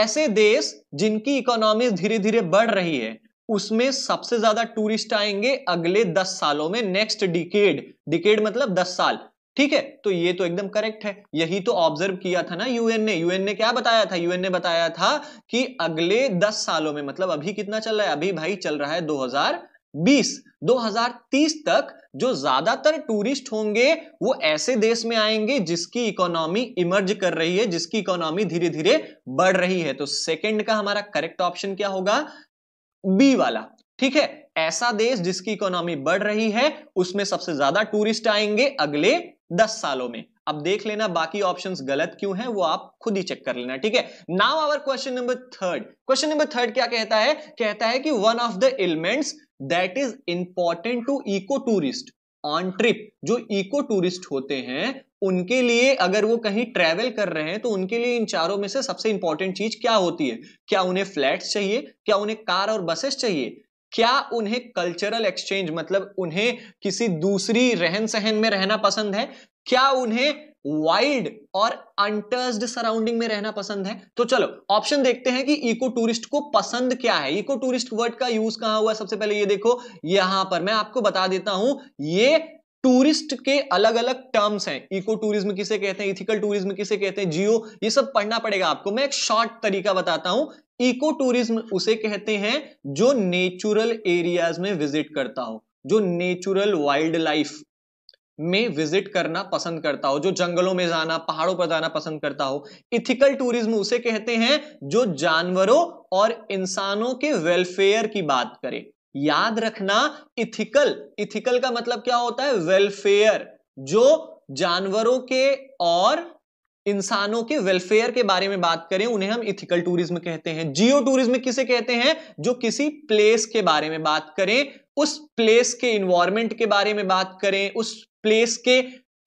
ऐसे देश जिनकी इकोनॉमी धीरे धीरे बढ़ रही है उसमें सबसे ज्यादा टूरिस्ट आएंगे अगले दस सालों में नेक्स्ट डिकेड डिकेड मतलब दस साल ठीक है तो ये तो एकदम करेक्ट है यही तो ऑब्जर्व किया था ना यूएन ने यूएन ने क्या बताया था यूएन ने बताया था कि अगले दस सालों में मतलब अभी कितना चल रहा है अभी भाई चल रहा है 2020 2030 तक जो ज्यादातर टूरिस्ट होंगे वो ऐसे देश में आएंगे जिसकी इकोनॉमी इमर्ज कर रही है जिसकी इकोनॉमी धीरे धीरे बढ़ रही है तो सेकंड का हमारा करेक्ट ऑप्शन क्या होगा बी वाला ठीक है ऐसा देश जिसकी इकोनॉमी बढ़ रही है उसमें सबसे ज्यादा टूरिस्ट आएंगे अगले दस सालों में अब देख लेना बाकी ऑप्शंस गलत क्यों हैं वो आप खुद ही चेक कर लेना ठीक है now our question number third question number third क्या कहता है कहता है कि one of the elements that is important to eco tourist on trip जो इको टूरिस्ट होते हैं उनके लिए अगर वो कहीं ट्रेवल कर रहे हैं तो उनके लिए इन चारों में से सबसे इंपॉर्टेंट चीज क्या होती है क्या उन्हें फ्लैट चाहिए क्या उन्हें कार और बसेस चाहिए क्या उन्हें कल्चरल एक्सचेंज मतलब उन्हें किसी दूसरी रहन सहन में रहना पसंद है क्या उन्हें वाइड और अंटर्स्ड सराउंडिंग में रहना पसंद है तो चलो ऑप्शन देखते हैं कि इको टूरिस्ट को पसंद क्या है इको टूरिस्ट वर्ड का यूज कहां हुआ सबसे पहले ये देखो यहां पर मैं आपको बता देता हूं ये टूरिस्ट के अलग अलग टर्म्स हैं इको टूरिज्म किसे कहते हैं इथिकल टूरिज्म किसे कहते हैं जियो ये सब पढ़ना पड़ेगा आपको मैं एक शॉर्ट तरीका बताता हूं इको टूरिज्म उसे कहते हैं जो नेचुरल एरियाज में विजिट करता हो जो नेचुरल वाइल्ड लाइफ में विजिट करना पसंद करता हो जो जंगलों में जाना पहाड़ों पर जाना पसंद करता हो इथिकल टूरिज्म उसे कहते हैं जो जानवरों और इंसानों के वेलफेयर की बात करे याद रखना इथिकल इथिकल का मतलब क्या होता है वेलफेयर जो जानवरों के और इंसानों के वेलफेयर के बारे में बात करें उन्हें हम इथिकल टूरिज्म कहते हैं जियो टूरिज्म किसे कहते हैं जो किसी प्लेस के बारे में बात करें उस प्लेस के इन्वायरमेंट के बारे में बात करें उस प्लेस के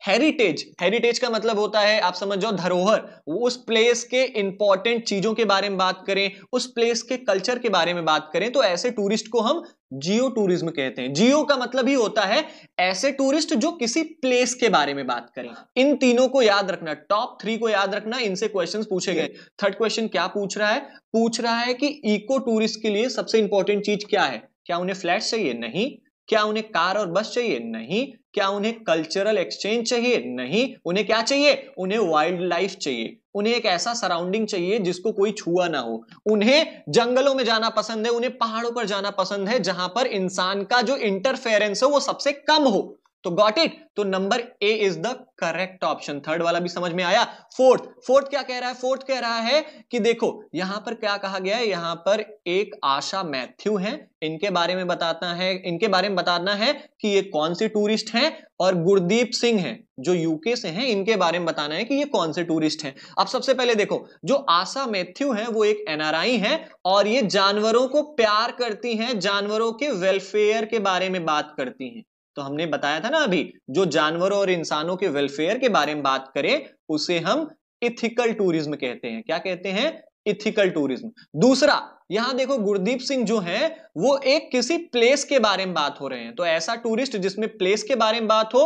हेरिटेज हेरिटेज का मतलब होता है आप समझ जाओ धरोहर उस प्लेस के इंपॉर्टेंट चीजों के बारे में बात करें उस प्लेस के कल्चर के बारे में बात करें तो ऐसे टूरिस्ट को हम जियो टूरिज्म कहते हैं जियो का मतलब ही होता है ऐसे टूरिस्ट जो किसी प्लेस के बारे में बात करें इन तीनों को याद रखना टॉप थ्री को याद रखना इनसे क्वेश्चन पूछे गए थर्ड क्वेश्चन क्या पूछ रहा है पूछ रहा है कि इको टूरिस्ट के लिए सबसे इंपॉर्टेंट चीज क्या है क्या उन्हें फ्लैट चाहिए नहीं क्या उन्हें कार और बस चाहिए नहीं क्या उन्हें कल्चरल एक्सचेंज चाहिए नहीं उन्हें क्या चाहिए उन्हें वाइल्ड लाइफ चाहिए उन्हें एक ऐसा सराउंडिंग चाहिए जिसको कोई छुआ ना हो उन्हें जंगलों में जाना पसंद है उन्हें पहाड़ों पर जाना पसंद है जहां पर इंसान का जो इंटरफेरेंस हो वो सबसे कम हो तो गॉट इट तो number A is the correct option third वाला भी समझ में आया फोर्थ फोर्थ क्या कह रहा है फोर्थ कह रहा है कि देखो यहां पर क्या कहा गया है यहां पर एक आशा मैथ्यू है इनके बारे में बताना है इनके बारे में बताना है कि ये कौन से टूरिस्ट हैं और गुरदीप सिंह हैं जो यूके से हैं इनके बारे में बताना है कि ये कौन से टूरिस्ट हैं अब सबसे पहले देखो जो आशा मैथ्यू है वो एक एनआरआई है और ये जानवरों को प्यार करती हैं जानवरों के वेलफेयर के बारे में बात करती हैं तो हमने बताया था ना अभी जो जानवरों और इंसानों के वेलफेयर के बारे में बात करें उसे हम इथिकल टूरिज्म कहते हैं क्या कहते हैं इथिकल टूरिज्म दूसरा यहां देखो गुरदीप सिंह जो है वो एक किसी प्लेस के बारे में बात हो रहे हैं तो ऐसा टूरिस्ट जिसमें प्लेस के बारे में बात हो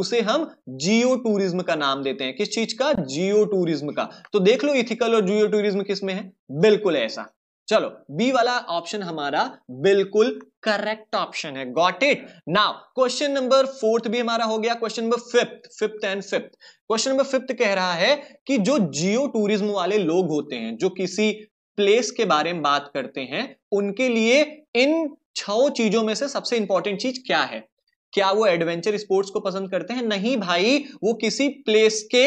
उसे हम जियो टूरिज्म का नाम देते हैं किस चीज का जियो टूरिज्म का तो देख लो इथिकल और जियो टूरिज्म किसमें है बिल्कुल ऐसा चलो बी वाला ऑप्शन हमारा बिल्कुल करेक्ट ऑप्शन है got it now question number fourth भी हमारा हो गया question number fifth fifth and fifth question number fifth कह रहा है कि जो जियो टूरिज्म वाले लोग होते हैं जो किसी प्लेस के बारे में बात करते हैं उनके लिए इन छो चीजों में से सबसे इंपॉर्टेंट चीज क्या है क्या वो एडवेंचर स्पोर्ट्स को पसंद करते हैं नहीं भाई वो किसी प्लेस के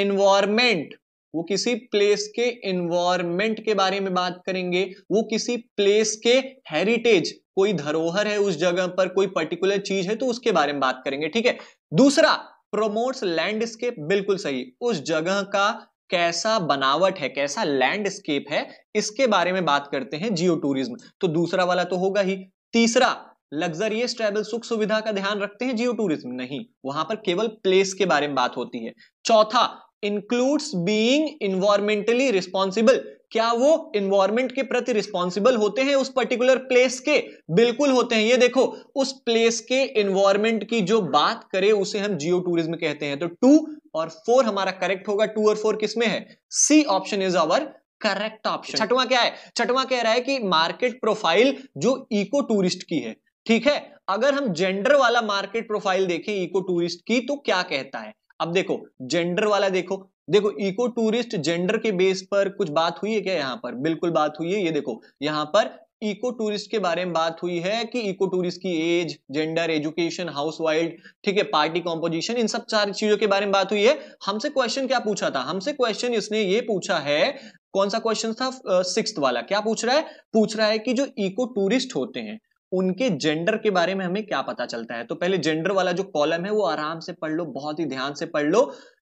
एनवायरमेंट वो किसी प्लेस के इन्वायरमेंट के बारे में बात करेंगे वो किसी प्लेस के हेरिटेज कोई धरोहर है उस जगह पर कोई पर्टिकुलर चीज है तो उसके बारे में बात करेंगे ठीक है दूसरा प्रोमोट्स लैंडस्केप बिल्कुल सही उस जगह का कैसा बनावट है कैसा लैंडस्केप है इसके बारे में बात करते हैं जियो टूरिज्म तो दूसरा वाला तो होगा ही तीसरा लग्जरियस ट्रेवल सुख सुविधा का ध्यान रखते हैं जियो टूरिज्म नहीं वहां पर केवल प्लेस के बारे में बात होती है चौथा इंक्लूड्स बीइंग इन्वायरमेंटली रिस्पॉन्सिबल क्या वो इन्वायरमेंट के प्रति रिस्पॉन्सिबल होते हैं उस पर्टिकुलर प्लेस के बिल्कुल होते हैं ये देखो उस प्लेस के इन्वायरमेंट की जो बात करें उसे हम जियो टूरिज्म कहते हैं तो टू और फोर हमारा करेक्ट होगा टू और फोर किसमें है C option is our correct option छठवा क्या है छठवा कह रहा है कि मार्केट प्रोफाइल जो इको टूरिस्ट की है ठीक है अगर हम जेंडर वाला मार्केट प्रोफाइल देखें इको टूरिस्ट की तो क्या कहता है अब देखो जेंडर वाला देखो देखो इको टूरिस्ट जेंडर के बेस पर कुछ बात हुई है क्या यहाँ पर बिल्कुल बात हुई है ये देखो यहाँ पर इको टूरिस्ट के बारे में बात हुई है कि इको टूरिस्ट की age gender education house wild ठीक है पार्टी कॉम्पोजिशन इन सब चार चीजों के बारे में बात हुई है हमसे क्वेश्चन क्या पूछा था हमसे क्वेश्चन इसने ये पूछा है कौन सा क्वेश्चन था सिक्स वाला क्या पूछ रहा है पूछ रहा है कि जो इको टूरिस्ट होते हैं उनके जेंडर के बारे में हमें क्या पता चलता है तो पहले जेंडर वाला जो कॉलम है वो आराम से पढ़ लो बहुत ही ध्यान से पढ़ लो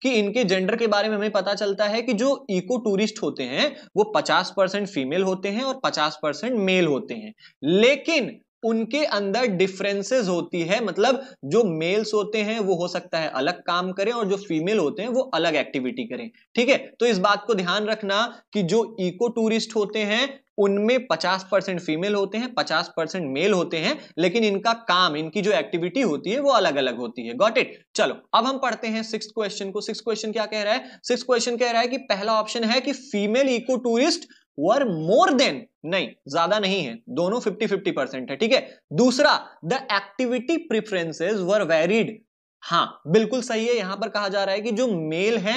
कि इनके जेंडर के बारे में हमें पता चलता है कि जो इको टूरिस्ट होते हैं वो 50 परसेंट फीमेल होते हैं और 50 परसेंट मेल होते हैं लेकिन उनके अंदर डिफरेंसेस होती है मतलब जो मेल्स होते हैं वो हो सकता है अलग काम करें और जो फीमेल होते हैं वो अलग एक्टिविटी करें ठीक है तो इस बात को ध्यान रखना कि जो इको टूरिस्ट होते हैं उनमें 50 परसेंट फीमेल होते हैं 50 परसेंट मेल होते हैं लेकिन इनका काम इनकी जो एक्टिविटी होती है वो अलग अलग होती है गॉट इट चलो अब हम पढ़ते हैं सिक्स क्वेश्चन को सिक्स क्वेश्चन क्या कह रहा है सिक्स क्वेश्चन कह रहा है कि पहला ऑप्शन है कि female eco tourist were more than नहीं ज्यादा नहीं है दोनों फिफ्टी फिफ्टी परसेंट है ठीक है दूसरा the activity preferences were varied हाँ बिल्कुल सही है यहां पर कहा जा रहा है कि जो मेल है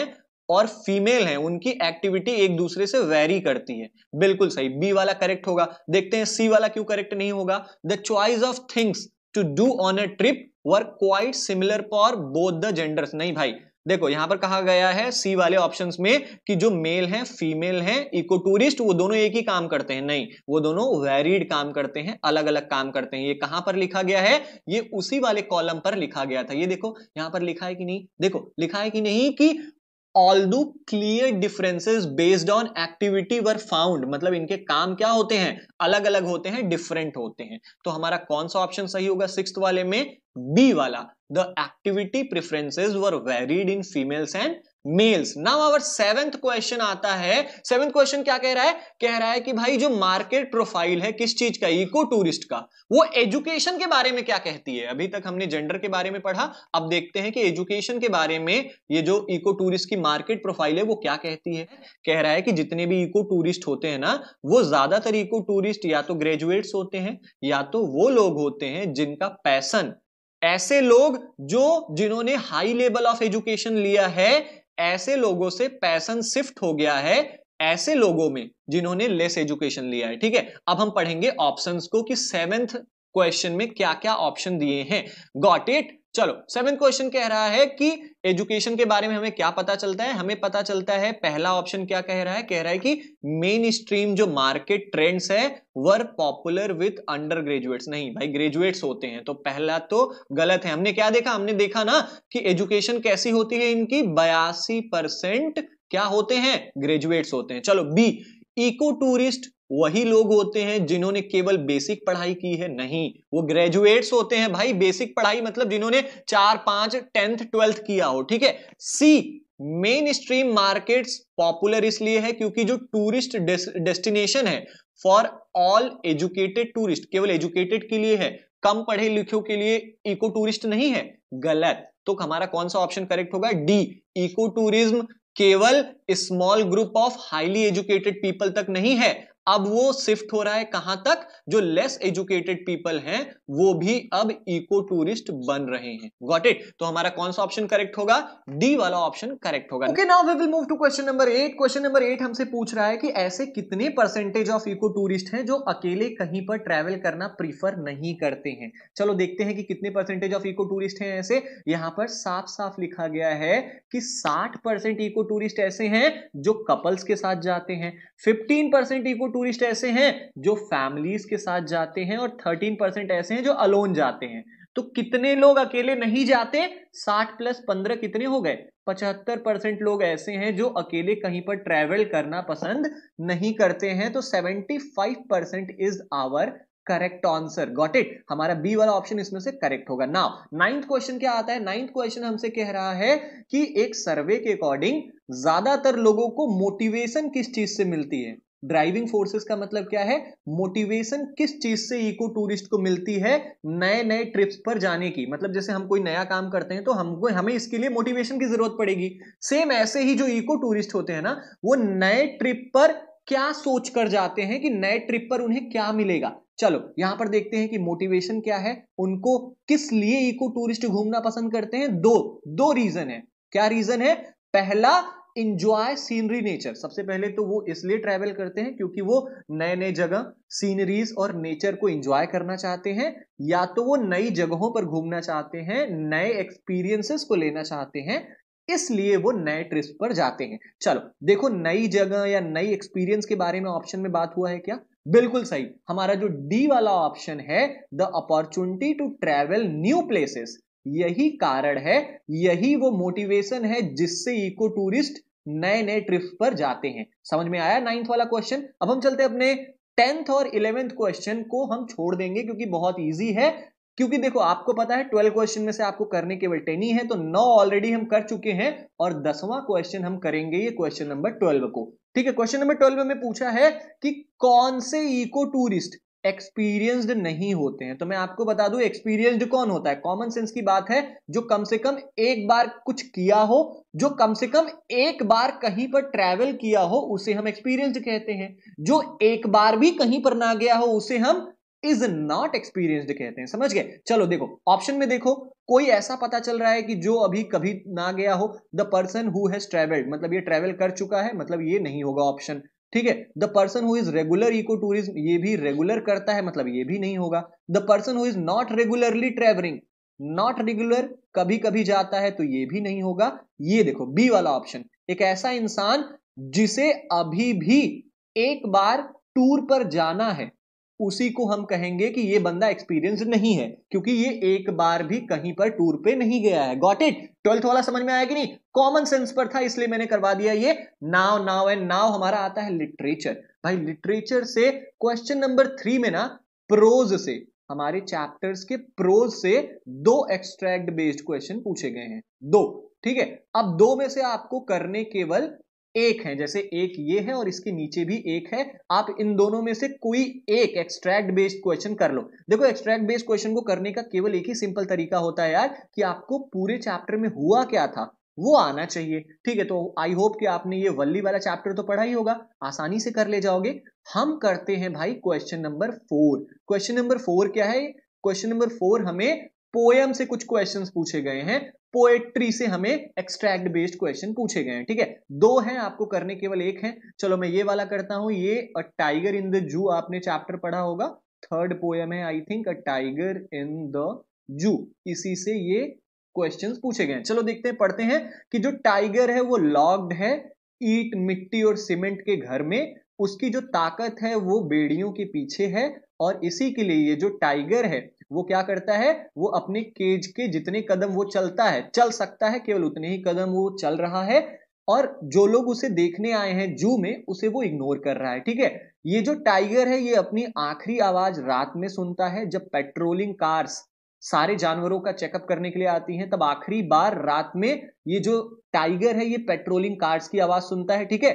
और फीमेल है उनकी एक्टिविटी एक दूसरे से वेरी करती है बिल्कुल सही बी वाला करेक्ट होगा देखते हैं सी वाला क्यों करेक्ट नहीं होगा the choice of things to do on a trip were quite similar for both the genders नहीं भाई देखो यहां पर कहा गया है सी वाले ऑप्शंस में कि जो मेल हैं फीमेल हैं इको टूरिस्ट वो दोनों एक ही काम करते हैं नहीं वो दोनों वेरिड काम करते हैं अलग अलग काम करते हैं ये कहां पर लिखा गया है ये उसी वाले कॉलम पर लिखा गया था ये देखो यहां पर लिखा है कि नहीं देखो लिखा है कि नहीं कि although clear differences based on activity were found मतलब इनके काम क्या होते हैं अलग अलग होते हैं डिफरेंट होते हैं तो हमारा कौन सा ऑप्शन सही होगा सिक्स वाले में बी वाला the activity preferences were varied in females and males now our seventh question आता है सेवेंथ क्वेश्चन क्या कह रहा है कह रहा है कि भाई जो मार्केट प्रोफाइल है किस चीज का इको टूरिस्ट का वो एजुकेशन के बारे में क्या कहती है अभी तक हमने जेंडर के बारे में पढ़ा अब देखते हैं कि एजुकेशन के बारे में ये जो इको टूरिस्ट की मार्केट प्रोफाइल है वो क्या कहती है कह रहा है कि जितने भी इको टूरिस्ट होते हैं ना वो ज्यादातर इको टूरिस्ट या तो ग्रेजुएट्स होते हैं या तो वो लोग होते हैं जिनका पैसन ऐसे लोग जो जिन्होंने हाई लेवल ऑफ एजुकेशन लिया है ऐसे लोगों से पैसन शिफ्ट हो गया है ऐसे लोगों में जिन्होंने लेस एजुकेशन लिया है ठीक है अब हम पढ़ेंगे ऑप्शंस को कि सेवेंथ क्वेश्चन में क्या क्या ऑप्शन दिए हैं गॉट इट चलो सेवन क्वेश्चन कह रहा है कि एजुकेशन के बारे में हमें क्या पता चलता है हमें पता चलता है पहला ऑप्शन क्या कह रहा है कह रहा है कि मेन स्ट्रीम जो मार्केट ट्रेंड्स है were popular with undergraduates नहीं भाई ग्रेजुएट्स होते हैं तो पहला तो गलत है हमने क्या देखा हमने देखा ना कि एजुकेशन कैसी होती है इनकी बयासी परसेंट क्या होते हैं ग्रेजुएट्स होते हैं चलो बी इको टूरिस्ट वही लोग होते हैं जिन्होंने केवल बेसिक पढ़ाई की है नहीं वो ग्रेजुएट्स होते हैं भाई बेसिक पढ़ाई मतलब जिन्होंने चार पांच टेंथ ट्वेल्थ किया हो ठीक है C mainstream market popular इसलिए है क्योंकि जो टूरिस्ट डेस्टिनेशन है फॉर ऑल एजुकेटेड टूरिस्ट केवल एजुकेटेड के लिए है कम पढ़े लिखे के लिए इको टूरिस्ट नहीं है गलत तो हमारा कौन सा ऑप्शन करेक्ट होगा डी इको टूरिज्म केवल small group of highly educated people तक नहीं है अब वो शिफ्ट हो रहा है कहां तक जो लेस एजुकेटेड पीपल हैं वो भी अब इको टूरिस्ट बन रहे हैं गॉट इट तो हमारा कौन सा ऑप्शन करेक्ट होगा डी वाला ऑप्शन करेक्ट होगा okay now we will move to question number eight question number eight हमसे पूछ रहा है कि ऐसे कितने परसेंटेज ऑफ इको टूरिस्ट हैं जो अकेले कहीं पर ट्रेवल करना प्रीफर नहीं करते हैं चलो देखते हैं कि कितने परसेंटेज ऑफ इको टूरिस्ट हैं ऐसे यहां पर साफ साफ लिखा गया है कि साठ परसेंट इको टूरिस्ट ऐसे हैं जो कपल्स के साथ जाते हैं फिफ्टीन परसेंट इको टूरिस्ट ऐसे हैं जो फैमिलीज के साथ जाते हैं और 13 परसेंट ऐसे हैं जो अलोन जाते हैं तो कितने लोग अकेले नहीं जाते 60 प्लस 15 कितने हो गए 75 परसेंट लोग ऐसे हैं जो अकेले कहीं पर ट्रैवल करना पसंद नहीं करते हैं तो 75 percent is our correct answer got it हमारा बी वाला ऑप्शन इसमें से करेक्ट होगा नाउ नाइन्थ क्वेश्चन क्या आता है नाइन्थ क्वेश्चन हमसे कह रहा है कि एक सर्वे के अकॉर्डिंग ज्यादातर लोगों को मोटिवेशन किस चीज से मिलती है ड्राइविंग फोर्सेस का मतलब क्या है मोटिवेशन किस चीज से इको टूरिस्ट को मिलती है नए नए ट्रिप्स पर जाने की मतलब जैसे हम कोई नया काम करते हैं तो हमको हमें इसके लिए मोटिवेशन की जरूरत पड़ेगी सेम ऐसे ही जो इको टूरिस्ट होते हैं ना वो नए ट्रिप पर क्या सोच कर जाते हैं कि नए ट्रिप पर उन्हें क्या मिलेगा चलो यहां पर देखते हैं कि मोटिवेशन क्या है उनको किस लिए इको टूरिस्ट घूमना पसंद करते हैं दो दो रीजन है क्या रीजन है पहला इंजॉय सीनरी नेचर सबसे पहले तो वो इसलिए ट्रैवल करते हैं क्योंकि वो नए नए जगह सीनरीज और नेचर को इंजॉय करना चाहते हैं या तो वो नई जगहों पर घूमना चाहते हैं नए एक्सपीरियंसेस को लेना चाहते हैं इसलिए वो नए ट्रिप पर जाते हैं चलो देखो नई जगह या नई एक्सपीरियंस के बारे में ऑप्शन में बात हुआ है क्या बिल्कुल सही हमारा जो डी वाला ऑप्शन है the opportunity to travel new places यही कारण है यही वो मोटिवेशन है जिससे इको टूरिस्ट नए नए ट्रिप पर जाते हैं समझ में आया नाइन्थ वाला क्वेश्चन अब हम चलते अपने टेंथ और इलेवेंथ क्वेश्चन को हम छोड़ देंगे क्योंकि बहुत ईजी है क्योंकि देखो आपको पता है ट्वेल्व क्वेश्चन में से आपको करने केवल टेन ही है तो नौ ऑलरेडी हम कर चुके हैं और दसवां क्वेश्चन हम करेंगे ये क्वेश्चन नंबर ट्वेल्व को ठीक है क्वेश्चन नंबर ट्वेल्व में पूछा है कि कौन से इको टूरिस्ट एक्सपीरियंस्ड नहीं होते हैं तो मैं आपको बता दूं एक्सपीरियंस्ड कौन होता है कॉमन सेंस की बात है जो कम से कम एक बार कुछ किया हो जो कम से कम एक बार कहीं पर ट्रैवल किया हो उसे हम एक्सपीरियंस्ड कहते हैं जो एक बार भी कहीं पर ना गया हो उसे हम इज नॉट एक्सपीरियंस्ड कहते हैं समझ गए चलो देखो ऑप्शन में देखो कोई ऐसा पता चल रहा है कि जो अभी कभी ना गया हो the person who has travelled मतलब ये ट्रेवल कर चुका है मतलब ये नहीं होगा ऑप्शन ठीक है the person who is regular eco tourism ये भी रेगुलर करता है मतलब ये भी नहीं होगा the person who is not regularly travelling not regular कभी कभी जाता है तो ये भी नहीं होगा ये देखो बी वाला ऑप्शन एक ऐसा इंसान जिसे अभी भी एक बार टूर पर जाना है उसी को हम कहेंगे कि ये बंदा एक्सपीरियंस नहीं है क्योंकि ये एक बार भी कहीं पर टूर पे नहीं गया है गॉट इट ट्वेल्थ वाला समझ में आया कि नहीं कॉमन सेंस पर था इसलिए मैंने करवा दिया ये नाव नाव एंड नाव हमारा आता है लिटरेचर भाई लिटरेचर से क्वेश्चन नंबर थ्री में ना प्रोज से हमारे चैप्टर्स के प्रोज से दो एक्सट्रैक्ट बेस्ड क्वेश्चन पूछे गए हैं दो ठीक है अब दो में से आपको करने केवल एक है जैसे एक ये है और इसके नीचे भी एक है आप इन दोनों में से कोई एक एक्सट्रैक्ट बेस्ड क्वेश्चन कर लो देखो एक्सट्रैक्ट बेस्ड क्वेश्चन को करने का केवल एक ही सिंपल तरीका होता है यार कि आपको पूरे चैप्टर में हुआ क्या था वो आना चाहिए ठीक है तो आई होप कि आपने ये वल्ली वाला चैप्टर तो पढ़ा ही होगा आसानी से कर ले जाओगे हम करते हैं भाई question number four question number four क्या है क्वेश्चन नंबर फोर हमें पोयम से कुछ क्वेश्चंस पूछे गए हैं पोएट्री से हमें एक्सट्रैक्ट बेस्ड क्वेश्चन पूछे गए हैं ठीक है दो हैं आपको करने केवल एक है चलो मैं ये वाला करता हूं ये अ टाइगर इन द जू आपने चैप्टर पढ़ा होगा थर्ड पोएम है I think a tiger in the zoo इसी से ये क्वेश्चंस पूछे गए हैं चलो देखते हैं पढ़ते हैं कि जो टाइगर है वो लॉग्ड है ईट मिट्टी और सीमेंट के घर में उसकी जो ताकत है वो बेड़ियों के पीछे है और इसी के लिए ये जो टाइगर है वो क्या करता है वो अपने केज के जितने कदम वो चलता है चल सकता है केवल उतने ही कदम वो चल रहा है और जो लोग उसे देखने आए हैं जू में उसे वो इग्नोर कर रहा है ठीक है ये जो टाइगर है ये अपनी आखिरी आवाज रात में सुनता है जब पेट्रोलिंग कार्स सारे जानवरों का चेकअप करने के लिए आती हैं तब आखिरी बार रात में ये जो टाइगर है ये पेट्रोलिंग कार्स की आवाज सुनता है ठीक है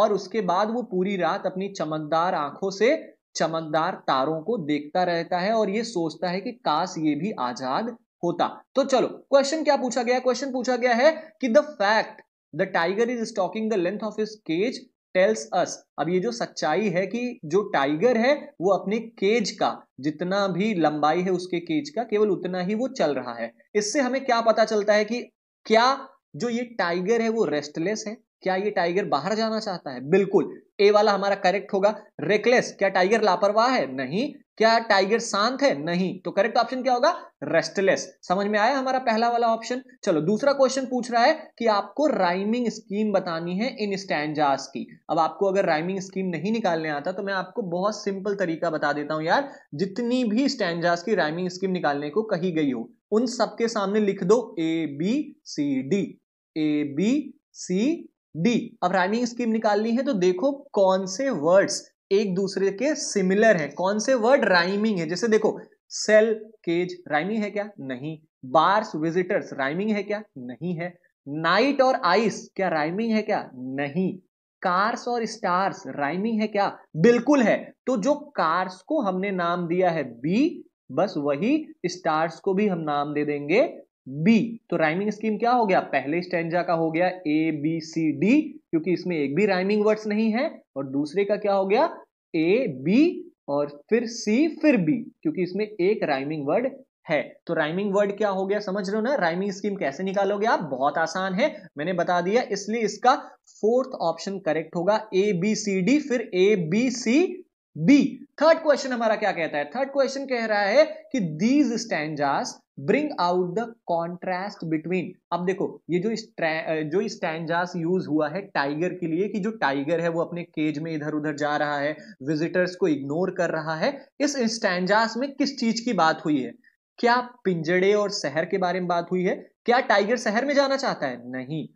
और उसके बाद वो पूरी रात अपनी चमकदार आंखों से चमकदार तारों को देखता रहता है और ये सोचता है कि काश ये भी आजाद होता तो चलो क्वेश्चन क्या पूछा गया क्वेश्चन पूछा गया है कि the fact the tiger is stalking the length of his cage tells us अब ये जो सच्चाई है कि जो टाइगर है वो अपने केज का जितना भी लंबाई है उसके केज का केवल उतना ही वो चल रहा है इससे हमें क्या पता चलता है कि क्या जो ये टाइगर है वो रेस्टलेस है क्या ये टाइगर बाहर जाना चाहता है बिल्कुल ए वाला हमारा करेक्ट होगा रेकलेस क्या टाइगर लापरवाह है नहीं क्या टाइगर शांत है नहीं तो करेक्ट ऑप्शन क्या होगा रेस्टलेस समझ में आया हमारा पहला वाला ऑप्शन चलो दूसरा क्वेश्चन पूछ रहा है कि आपको राइमिंग स्कीम बतानी है इन स्टैंडास की अब आपको अगर राइमिंग स्कीम नहीं निकालने आता तो मैं आपको बहुत सिंपल तरीका बता देता हूं यार जितनी भी स्टैंडास की राइमिंग स्कीम निकालने को कही गई हो उन सबके सामने लिख दो A B C D A B C D अब राइमिंग स्कीम निकालनी है तो देखो कौन से वर्ड्स एक दूसरे के सिमिलर है कौन से वर्ड राइमिंग है जैसे देखो सेल केज राइमिंग है क्या नहीं बार्स विजिटर्स राइमिंग है क्या नहीं है नाइट और आइस क्या राइमिंग है क्या नहीं कार्स और स्टार्स राइमिंग है क्या बिल्कुल है तो जो कार्स को हमने नाम दिया है बी बस वही स्टार्स को भी हम नाम दे देंगे बी तो राइमिंग स्कीम क्या हो गया पहले स्टेंजा का हो गया ए बी सी डी क्योंकि इसमें एक भी राइमिंग वर्ड्स नहीं है और दूसरे का क्या हो गया ए बी और फिर सी फिर बी क्योंकि इसमें एक राइमिंग वर्ड है तो राइमिंग वर्ड क्या हो गया समझ रहे हो ना राइमिंग स्कीम कैसे निकालोगे आप बहुत आसान है मैंने बता दिया इसलिए इसका फोर्थ ऑप्शन करेक्ट होगा ए बी सी डी फिर A B C B third question हमारा क्या कहता है थर्ड क्वेश्चन कह रहा है कि these stanzas bring out the contrast between अब देखो ये जो जो स्टैंडजास यूज हुआ है टाइगर के लिए कि जो टाइगर है वो अपने केज में इधर उधर जा रहा है विजिटर्स को इग्नोर कर रहा है इस स्टैंडजास में किस चीज की बात हुई है क्या पिंजड़े और शहर के बारे में बात हुई है क्या टाइगर शहर में जाना चाहता है नहीं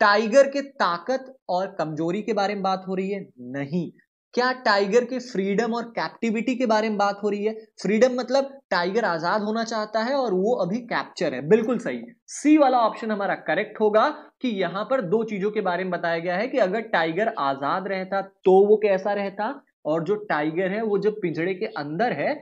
टाइगर के ताकत और कमजोरी के बारे में बात हो रही है नहीं क्या टाइगर के फ्रीडम और कैप्टिविटी के बारे में बात हो रही है फ्रीडम मतलब टाइगर आजाद होना चाहता है और वो अभी कैप्चर है बिल्कुल सही सी वाला ऑप्शन हमारा करेक्ट होगा कि यहां पर दो चीजों के बारे में बताया गया है कि अगर टाइगर आजाद रहता तो वो कैसा रहता और जो टाइगर है वो जब पिंजड़े के अंदर है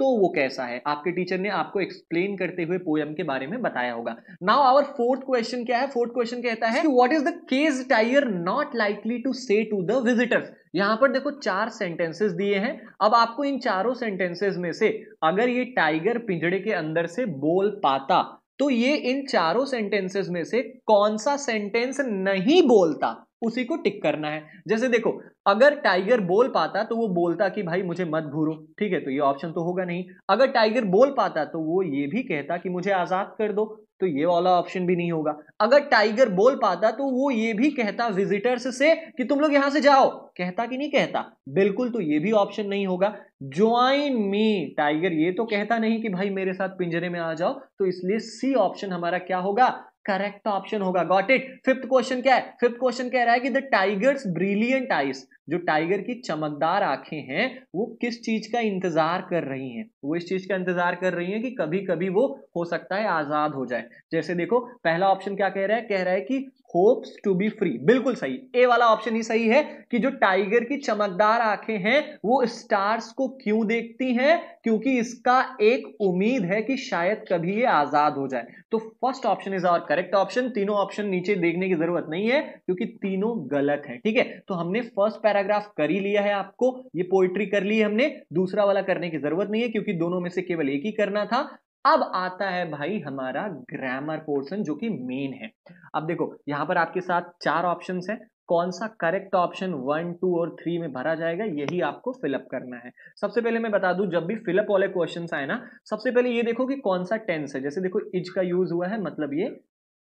तो वो कैसा है आपके टीचर ने आपको एक्सप्लेन करते हुए पोयम के बारे में बताया होगा नाउ आवर फोर्थ क्वेश्चन क्या है फोर्थ क्वेश्चन कहता है what is the caged tiger not likely to say to the visitors यहां पर देखो चार सेंटेंसेस दिए हैं अब आपको इन चारों सेंटेंसेस में से अगर ये टाइगर पिंजड़े के अंदर से बोल पाता तो ये इन चारों सेंटेंसेस में से कौन सा सेंटेंस नहीं बोलता उसी को टिक करना है जैसे देखो अगर टाइगर बोल पाता तो वो बोलता कि भाई मुझे मत घूरो ठीक है तो ये ऑप्शन तो होगा नहीं अगर टाइगर बोल पाता तो वो ये भी कहता कि मुझे आजाद कर दो तो ये वाला ऑप्शन भी नहीं होगा अगर टाइगर बोल पाता तो वो ये भी कहता विजिटर्स से कि तुम लोग यहां से जाओ कहता कि नहीं कहता बिल्कुल तो ये भी ऑप्शन नहीं होगा ज्वाइन मी टाइगर ये तो कहता नहीं कि भाई मेरे साथ पिंजरे में आ जाओ तो इसलिए सी ऑप्शन हमारा क्या होगा करेक्ट ऑप्शन होगा गॉट इट फिफ्थ क्वेश्चन क्या है फिफ्थ क्वेश्चन कह रहा है कि द टाइगर्स ब्रिलियंट आइस जो टाइगर की चमकदार आंखें हैं वो किस चीज का इंतजार कर रही हैं वो इस चीज का इंतजार कर रही हैं कि कभी कभी वो हो सकता है आजाद हो जाए जैसे देखो पहला ऑप्शन क्या कह रहा है कह रहा है कि होप्स टू बी फ्री बिल्कुल सही ए वाला ऑप्शन ही सही है कि जो टाइगर की चमकदार आंखें हैं वो स्टार्स को क्यों देखती हैं क्योंकि इसका एक उम्मीद है कि शायद कभी ये आजाद हो जाए तो first option is our correct option तीनों ऑप्शन नीचे देखने की जरूरत नहीं है क्योंकि तीनों गलत है ठीक है तो हमने फर्स्ट पैराग्राफ कर ही लिया है आपको ये पोइट्री कर ली हमने दूसरा वाला करने की जरूरत नहीं है क्योंकि दोनों में से केवल एक ही करना था अब आता है भाई हमारा ग्रामर पोर्शन जो कि मेन है अब देखो यहां पर आपके साथ चार ऑप्शन है कौन सा करेक्ट ऑप्शन वन टू और थ्री में भरा जाएगा यही आपको फिलअप करना है सबसे पहले मैं बता दूं जब भी फिलअप वाले क्वेश्चन आए ना सबसे पहले ये देखो कि कौन सा टेंस है जैसे देखो इज का यूज हुआ है मतलब ये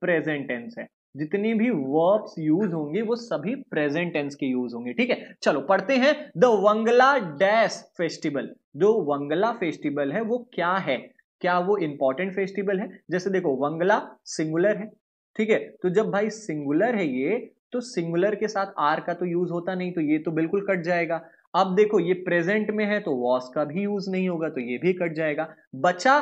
प्रेजेंट टेंस है जितने भी वर्ब्स यूज होंगे वो सभी प्रेजेंट टेंस के यूज होंगे ठीक है चलो पढ़ते हैं द वंगला डैश फेस्टिवल जो वंगला फेस्टिवल है वो क्या है क्या वो इंपॉर्टेंट फेस्टिवल है जैसे देखो वंगला सिंगुलर है ठीक है तो जब भाई सिंगुलर है ये तो सिंगुलर के साथ आर का तो यूज होता नहीं तो ये तो बिल्कुल कट जाएगा अब देखो ये प्रेजेंट में है तो वॉस का भी यूज नहीं होगा तो ये भी कट जाएगा बच्चा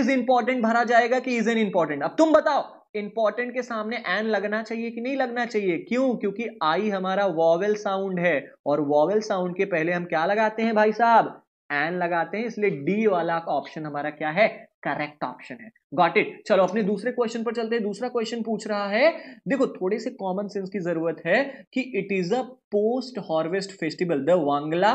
इज इंपॉर्टेंट भरा जाएगा कि इज एन इंपॉर्टेंट अब तुम बताओ इंपॉर्टेंट के सामने एन लगना चाहिए कि नहीं लगना चाहिए क्यों क्योंकि आई हमारा वॉवेल साउंड है और वॉवेल साउंड के पहले हम क्या लगाते हैं भाई साहब एन लगाते हैं इसलिए डी वाला ऑप्शन हमारा क्या है करेक्ट ऑप्शन है गॉट इट चलो अपने दूसरे क्वेश्चन पर चलते हैं दूसरा क्वेश्चन पूछ रहा है देखो थोड़े से कॉमन सेंस की जरूरत है कि it is a post harvest festival the Wangala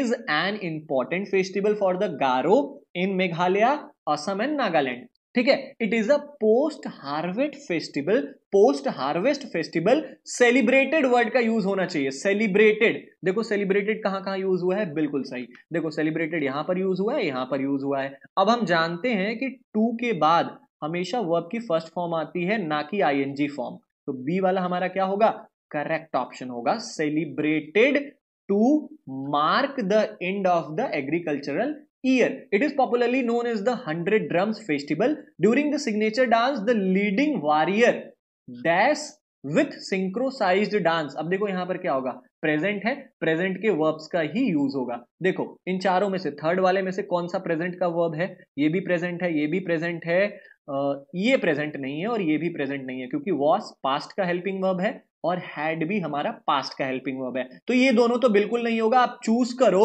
is an important festival for the Garo in Meghalaya Assam and Nagaland ठीक है it is a post harvest festival post harvest festival celebrated word का यूज होना चाहिए सेलिब्रेटेड देखो सेलिब्रेटेड कहां कहां यूज हुआ है बिल्कुल सही देखो सेलिब्रेटेड यहां पर यूज हुआ है यहां पर यूज हुआ है अब हम जानते हैं कि टू के बाद हमेशा वर्ब की फर्स्ट फॉर्म आती है ना कि आईएनजी फॉर्म तो बी वाला हमारा क्या होगा करेक्ट ऑप्शन होगा celebrated to mark the end of the agricultural year. It is popularly known as the 100 Drums Festival. During the signature dance, the leading warrior dash with synchronised dance अब देखो यहां पर क्या होगा प्रेजेंट है present के verbs का ही use होगा देखो इन चारों में से थर्ड वाले में से कौन सा प्रेजेंट का वर्ब है ये भी प्रेजेंट है ये भी प्रेजेंट है ये प्रेजेंट नहीं है और ये भी प्रेजेंट नहीं है क्योंकि वॉस पास्ट का हेल्पिंग वर्ब है और हैड भी हमारा पास्ट का हेल्पिंग वर्ब है तो ये दोनों तो बिल्कुल नहीं होगा आप चूज करो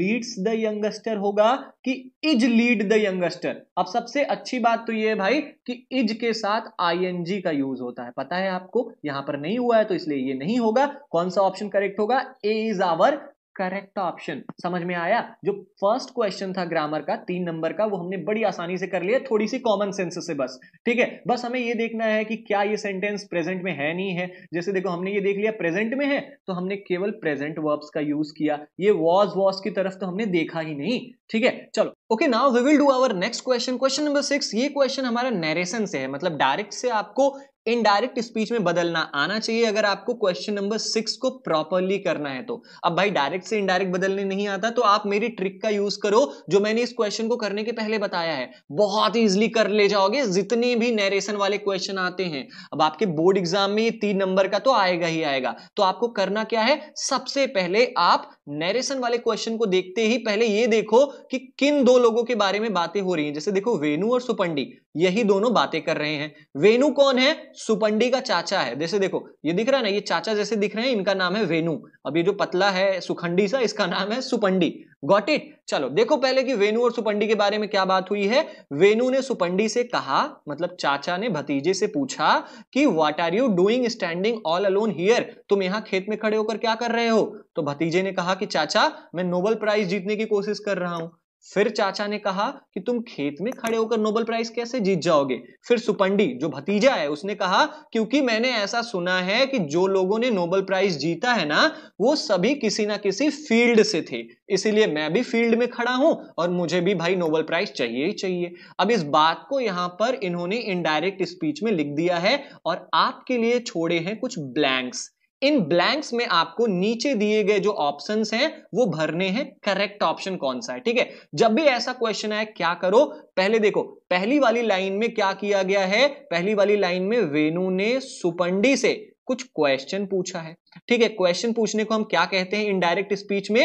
लीड्स द यंगस्टर होगा कि इज लीड द यंगस्टर अब सबसे अच्छी बात तो ये है भाई कि इज के साथ आईएनजी का यूज होता है पता है आपको यहां पर नहीं हुआ है तो इसलिए ये नहीं होगा कौन सा ऑप्शन करेक्ट होगा A is our correct option समझ में आया जो फर्स्ट क्वेश्चन था ग्रामर का तीन नंबर का वो हमने बड़ी आसानी से कर लिया थोड़ी सी कॉमन सेंस से बस ठीक है बस हमें ये देखना है कि क्या ये सेंटेंस प्रेजेंट में है नहीं है जैसे देखो हमने ये देख लिया प्रेजेंट में है तो हमने केवल प्रेजेंट वर्ब्स का यूज किया ये वॉज वॉज की तरफ तो हमने देखा ही नहीं ठीक है चलो okay now we will do our next question question number six ये क्वेश्चन हमारा नेरेशन से है मतलब डायरेक्ट से आपको इनडायरेक्ट स्पीच में बदलना आना चाहिए अगर आपको क्वेश्चन नंबर सिक्स को प्रॉपरली करना है तो अब भाई डायरेक्ट से इनडायरेक्ट बदलने नहीं आता तो आप मेरी ट्रिक का यूज करो जो मैंने इस क्वेश्चन को करने के पहले बताया है बहुत इजिली कर ले जाओगे जितने भी नरेशन वाले क्वेश्चन आते हैं अब आपके बोर्ड एग्जाम में तीन नंबर का तो आएगा ही आएगा तो आपको करना क्या है सबसे पहले आप नरेशन वाले क्वेश्चन को देखते ही पहले ये देखो कि किन दो लोगों के बारे में बातें हो रही हैं जैसे देखो वेणु और सुपंडी यही दोनों बातें कर रहे हैं वेणु कौन है सुपंडी का चाचा है जैसे देखो ये दिख रहा है ना ये चाचा जैसे दिख रहे हैं इनका नाम है वेनु अब ये जो पतला है सुखंडी सा इसका नाम है सुपंडी गॉट इट चलो देखो पहले कि वेनु और सुपंडी के बारे में क्या बात हुई है वेनु ने सुपंडी से कहा मतलब चाचा ने भतीजे से पूछा कि what are you doing standing all alone here तुम यहाँ खेत में खड़े होकर क्या कर रहे हो तो भतीजे ने कहा कि चाचा मैं नोबल प्राइज जीतने की कोशिश कर रहा हूं फिर चाचा ने कहा कि तुम खेत में खड़े होकर नोबेल प्राइज कैसे जीत जाओगे फिर सुपंडी जो भतीजा है उसने कहा क्योंकि मैंने ऐसा सुना है कि जो लोगों ने नोबेल प्राइज जीता है ना वो सभी किसी ना किसी फील्ड से थे इसीलिए मैं भी फील्ड में खड़ा हूं और मुझे भी भाई नोबेल प्राइज चाहिए ही चाहिए अब इस बात को यहां पर इन्होंने इनडायरेक्ट स्पीच में लिख दिया है और आपके लिए छोड़े हैं कुछ ब्लैंक्स इन ब्लैंक्स में आपको नीचे दिए गए जो ऑप्शंस हैं वो भरने हैं करेक्ट ऑप्शन कौन सा है ठीक है जब भी ऐसा क्वेश्चन आए क्या करो पहले देखो पहली वाली लाइन में क्या किया गया है पहली वाली लाइन में वेणु ने सुपंडी से कुछ क्वेश्चन पूछा है ठीक है क्वेश्चन पूछने को हम क्या कहते हैं इनडायरेक्ट स्पीच में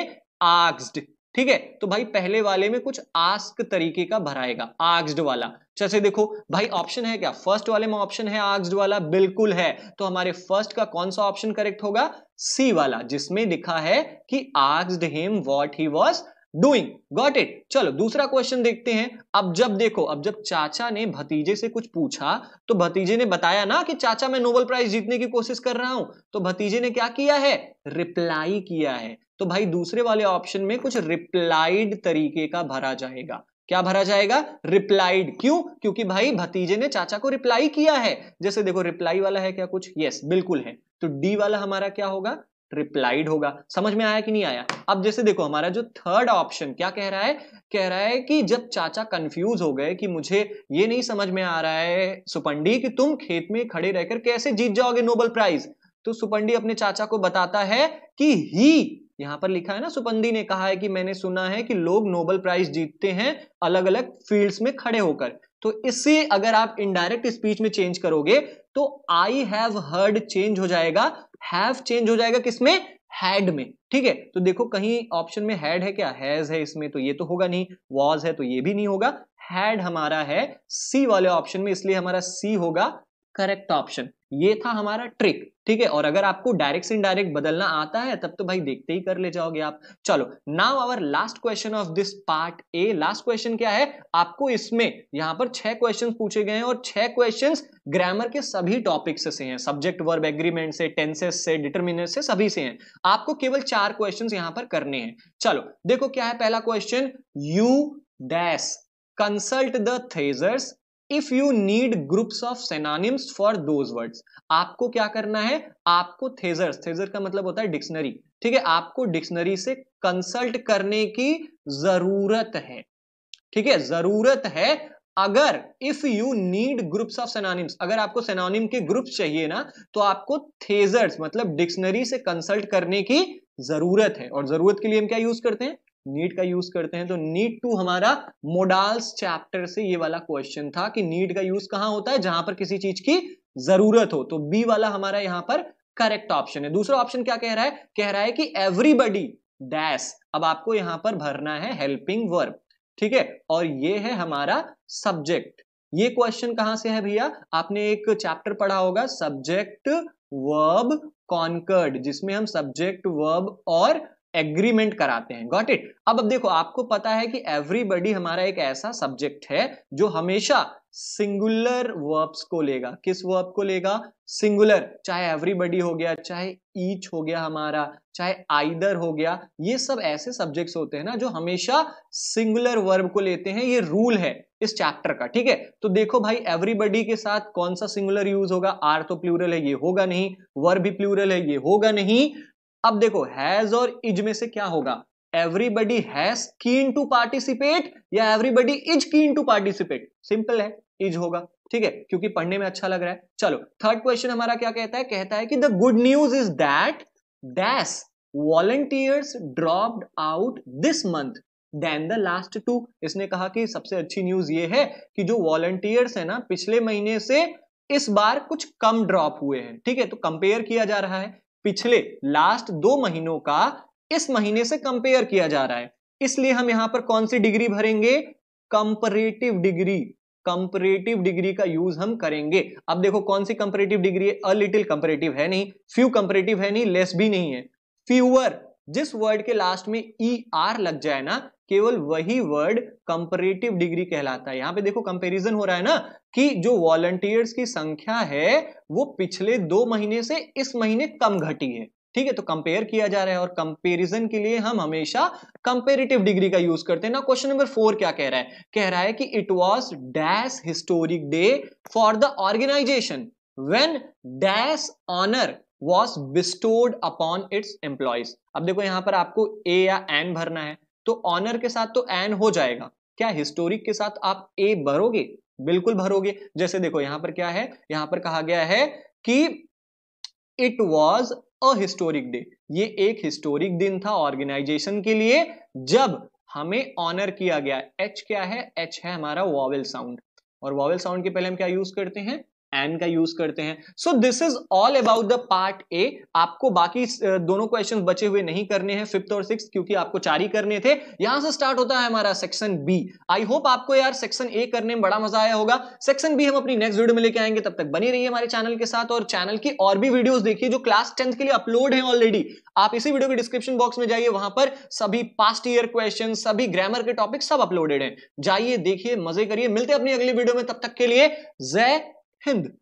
आग्स्ड ठीक है तो भाई पहले वाले में कुछ आस्क तरीके का भराएगा आग्ड वाला जैसे देखो भाई ऑप्शन है क्या फर्स्ट वाले में ऑप्शन है आग्ड वाला बिल्कुल है तो हमारे फर्स्ट का कौन सा ऑप्शन करेक्ट होगा सी वाला जिसमें लिखा है कि asked him what he was doing got it चलो दूसरा क्वेश्चन देखते हैं अब जब देखो अब जब चाचा ने भतीजे से कुछ पूछा तो भतीजे ने बताया ना कि चाचा मैं नोबल प्राइज जीतने की कोशिश कर रहा हूं तो भतीजे ने क्या किया है रिप्लाई किया है तो भाई दूसरे वाले ऑप्शन में कुछ रिप्लाइड तरीके का भरा जाएगा क्या भरा जाएगा रिप्लाइड क्यों क्योंकि भाई भतीजे ने चाचा को रिप्लाई किया है जैसे देखो रिप्लाई वाला है क्या कुछ यस बिल्कुल है तो डी वाला हमारा क्या होगा रिप्लाइड होगा समझ में आया कि नहीं आया अब जैसे देखो हमारा जो थर्ड ऑप्शन क्या कह रहा है कह रहा है कि जब चाचा कंफ्यूज हो गए कि मुझे ये नहीं समझ में आ रहा है सुपंडी कि तुम खेत में खड़े रहकर कैसे जीत जाओगे नोबल प्राइज तो सुपंडी अपने चाचा को बताता है कि ही यहां पर लिखा है ना सुपंदी ने कहा है कि मैंने सुना है कि लोग नोबल प्राइज जीतते हैं अलग अलग फील्ड्स में खड़े होकर तो इससे अगर आप इनडायरेक्ट स्पीच में चेंज करोगे तो आई हैव हर्ड चेंज हो जाएगा हैव चेंज हो जाएगा किसमें हैड में ठीक है तो देखो कहीं ऑप्शन में हैड है क्या हैज है इसमें तो ये तो होगा नहीं वॉज है तो ये भी नहीं होगा हैड हमारा है सी वाले ऑप्शन में इसलिए हमारा सी होगा करेक्ट ऑप्शन ये था हमारा ट्रिक ठीक है और अगर आपको डायरेक्ट से इनडायरेक्ट बदलना आता है तब तो भाई देखते ही कर ले जाओगे आप चलो now our last question of this part A last question क्या है आपको इसमें यहां पर छह क्वेश्चन पूछे गए हैं और छह क्वेश्चन ग्रामर के सभी टॉपिक्स से हैं सब्जेक्ट वर्ब एग्रीमेंट से टेंसेस से डिटर्मिनेट से सभी से हैं आपको केवल चार क्वेश्चन यहां पर करने हैं चलो देखो क्या है पहला question you dash consult the thesaurus if you need groups of synonyms for those words आपको क्या करना है आपको थेजर्स थेजर का मतलब होता है डिक्शनरी ठीक है आपको डिक्शनरी से कंसल्ट करने की जरूरत है ठीक है जरूरत है अगर if you need groups of synonyms अगर आपको सेनानिम के ग्रुप्स चाहिए ना तो आपको थेजर्स मतलब डिक्शनरी से कंसल्ट करने की जरूरत है और जरूरत के लिए हम क्या यूज करते हैं नीट का यूज करते हैं तो नीट टू हमारा मोडाल्स चैप्टर से ये वाला क्वेश्चन था कि नीट का यूज कहां होता है जहां पर किसी चीज की जरूरत हो तो बी वाला हमारा यहाँ पर करेक्ट ऑप्शन है दूसरा ऑप्शन क्या कह रहा है कह रहा है कि एवरीबडी डैश अब आपको यहां पर भरना है हेल्पिंग वर्ब ठीक है और ये है हमारा सब्जेक्ट ये क्वेश्चन कहां से है भैया आपने एक चैप्टर पढ़ा होगा सब्जेक्ट वर्ब कॉन्कर्ड जिसमें हम सब्जेक्ट वर्ब और एग्रीमेंट कराते हैं गॉट इट अब अब देखो आपको पता है कि एवरीबडी हमारा एक ऐसा सब्जेक्ट है जो हमेशा सिंगुलर वर्ब्स को लेगा किस वर्ब को लेगा सिंगुलर चाहे एवरीबडी हो गया चाहे ईच हो गया हमारा चाहे आइदर हो गया ये सब ऐसे सब्जेक्ट्स होते हैं ना जो हमेशा सिंगुलर वर्ब को लेते हैं ये रूल है इस चैप्टर का ठीक है तो देखो भाई एवरीबडी के साथ कौन सा सिंगुलर यूज होगा आर तो प्लूरल है ये होगा नहीं वर्ब भी प्लूरल है ये होगा नहीं अब देखो हैज और इज में से क्या होगा everybody has keen to participate या everybody is keen to participate simple है इज होगा ठीक है क्योंकि पढ़ने में अच्छा लग रहा है चलो थर्ड क्वेश्चन हमारा क्या कहता है कहता है कि the good news is that dash volunteers dropped out this month than the last two इसने कहा कि सबसे अच्छी न्यूज ये है कि जो वॉलेंटियर्स है ना पिछले महीने से इस बार कुछ कम ड्रॉप हुए हैं ठीक है तो कंपेयर किया जा रहा है पिछले लास्ट दो महीनों का इस महीने से कंपेयर किया जा रहा है इसलिए हम यहां पर कौन सी डिग्री भरेंगे कंपरेटिव डिग्री कंपरेटिव डिग्री का यूज हम करेंगे अब देखो कौन सी कंपरेटिव डिग्री है अ लिटिल कंपरेटिव है नहीं फ्यू कंपरेटिव है नहीं लेस भी नहीं है फ्यूअर जिस वर्ड के लास्ट में ई e, आर लग जाए ना केवल वही वर्ड कंपेरेटिव डिग्री कहलाता है यहां पे देखो कंपैरिजन हो रहा है ना कि जो वॉलंटियर्स की संख्या है वो पिछले दो महीने से इस महीने कम घटी है ठीक है तो कंपेयर किया जा रहा है और कंपैरिजन के लिए हम हमेशा कंपेरेटिव डिग्री का यूज करते हैं ना क्वेश्चन नंबर फोर क्या कह रहा है कह रहा है कि it was dash historic day for the organisation when dash honour was bestowed upon its employees अब देखो यहां पर आपको ए या एन भरना है तो ऑनर के साथ तो एन हो जाएगा क्या हिस्टोरिक के साथ आप ए भरोगे बिल्कुल भरोगे जैसे देखो यहां पर क्या है यहां पर कहा गया है कि it was a historic day ये एक हिस्टोरिक दिन था ऑर्गेनाइजेशन के लिए जब हमें ऑनर किया गया एच क्या है एच है हमारा वॉवेल साउंड और वॉवेल साउंड के पहले हम क्या यूज करते हैं एंड का यूज करते हैं so this is all about the part A आपको बाकी दोनों क्वेश्चन बचे हुए नहीं करने हैं फिफ्थ और सिक्स क्योंकि आपको चार ही करने थे यहां से स्टार्ट होता है हमारा सेक्शन बी आई होप आपको यार सेक्शन ए करने में बड़ा मजा आया होगा सेक्शन बी हम अपनी नेक्स्ट वीडियो में लेके आएंगे तब तक बनी रही हमारे चैनल के साथ और चैनल की और भी वीडियो देखिए जो क्लास टेंथ के लिए अपलोड है ऑलरेडी आप इसी वीडियो के डिस्क्रिप्शन बॉक्स में जाइए वहां पर सभी पास्ट ईयर क्वेश्चन सभी ग्रामर के टॉपिक सब अपलोडेड है जाइए देखिए मजे करिए मिलते अपनी अगली वीडियो में तब तक के लिए जय Hind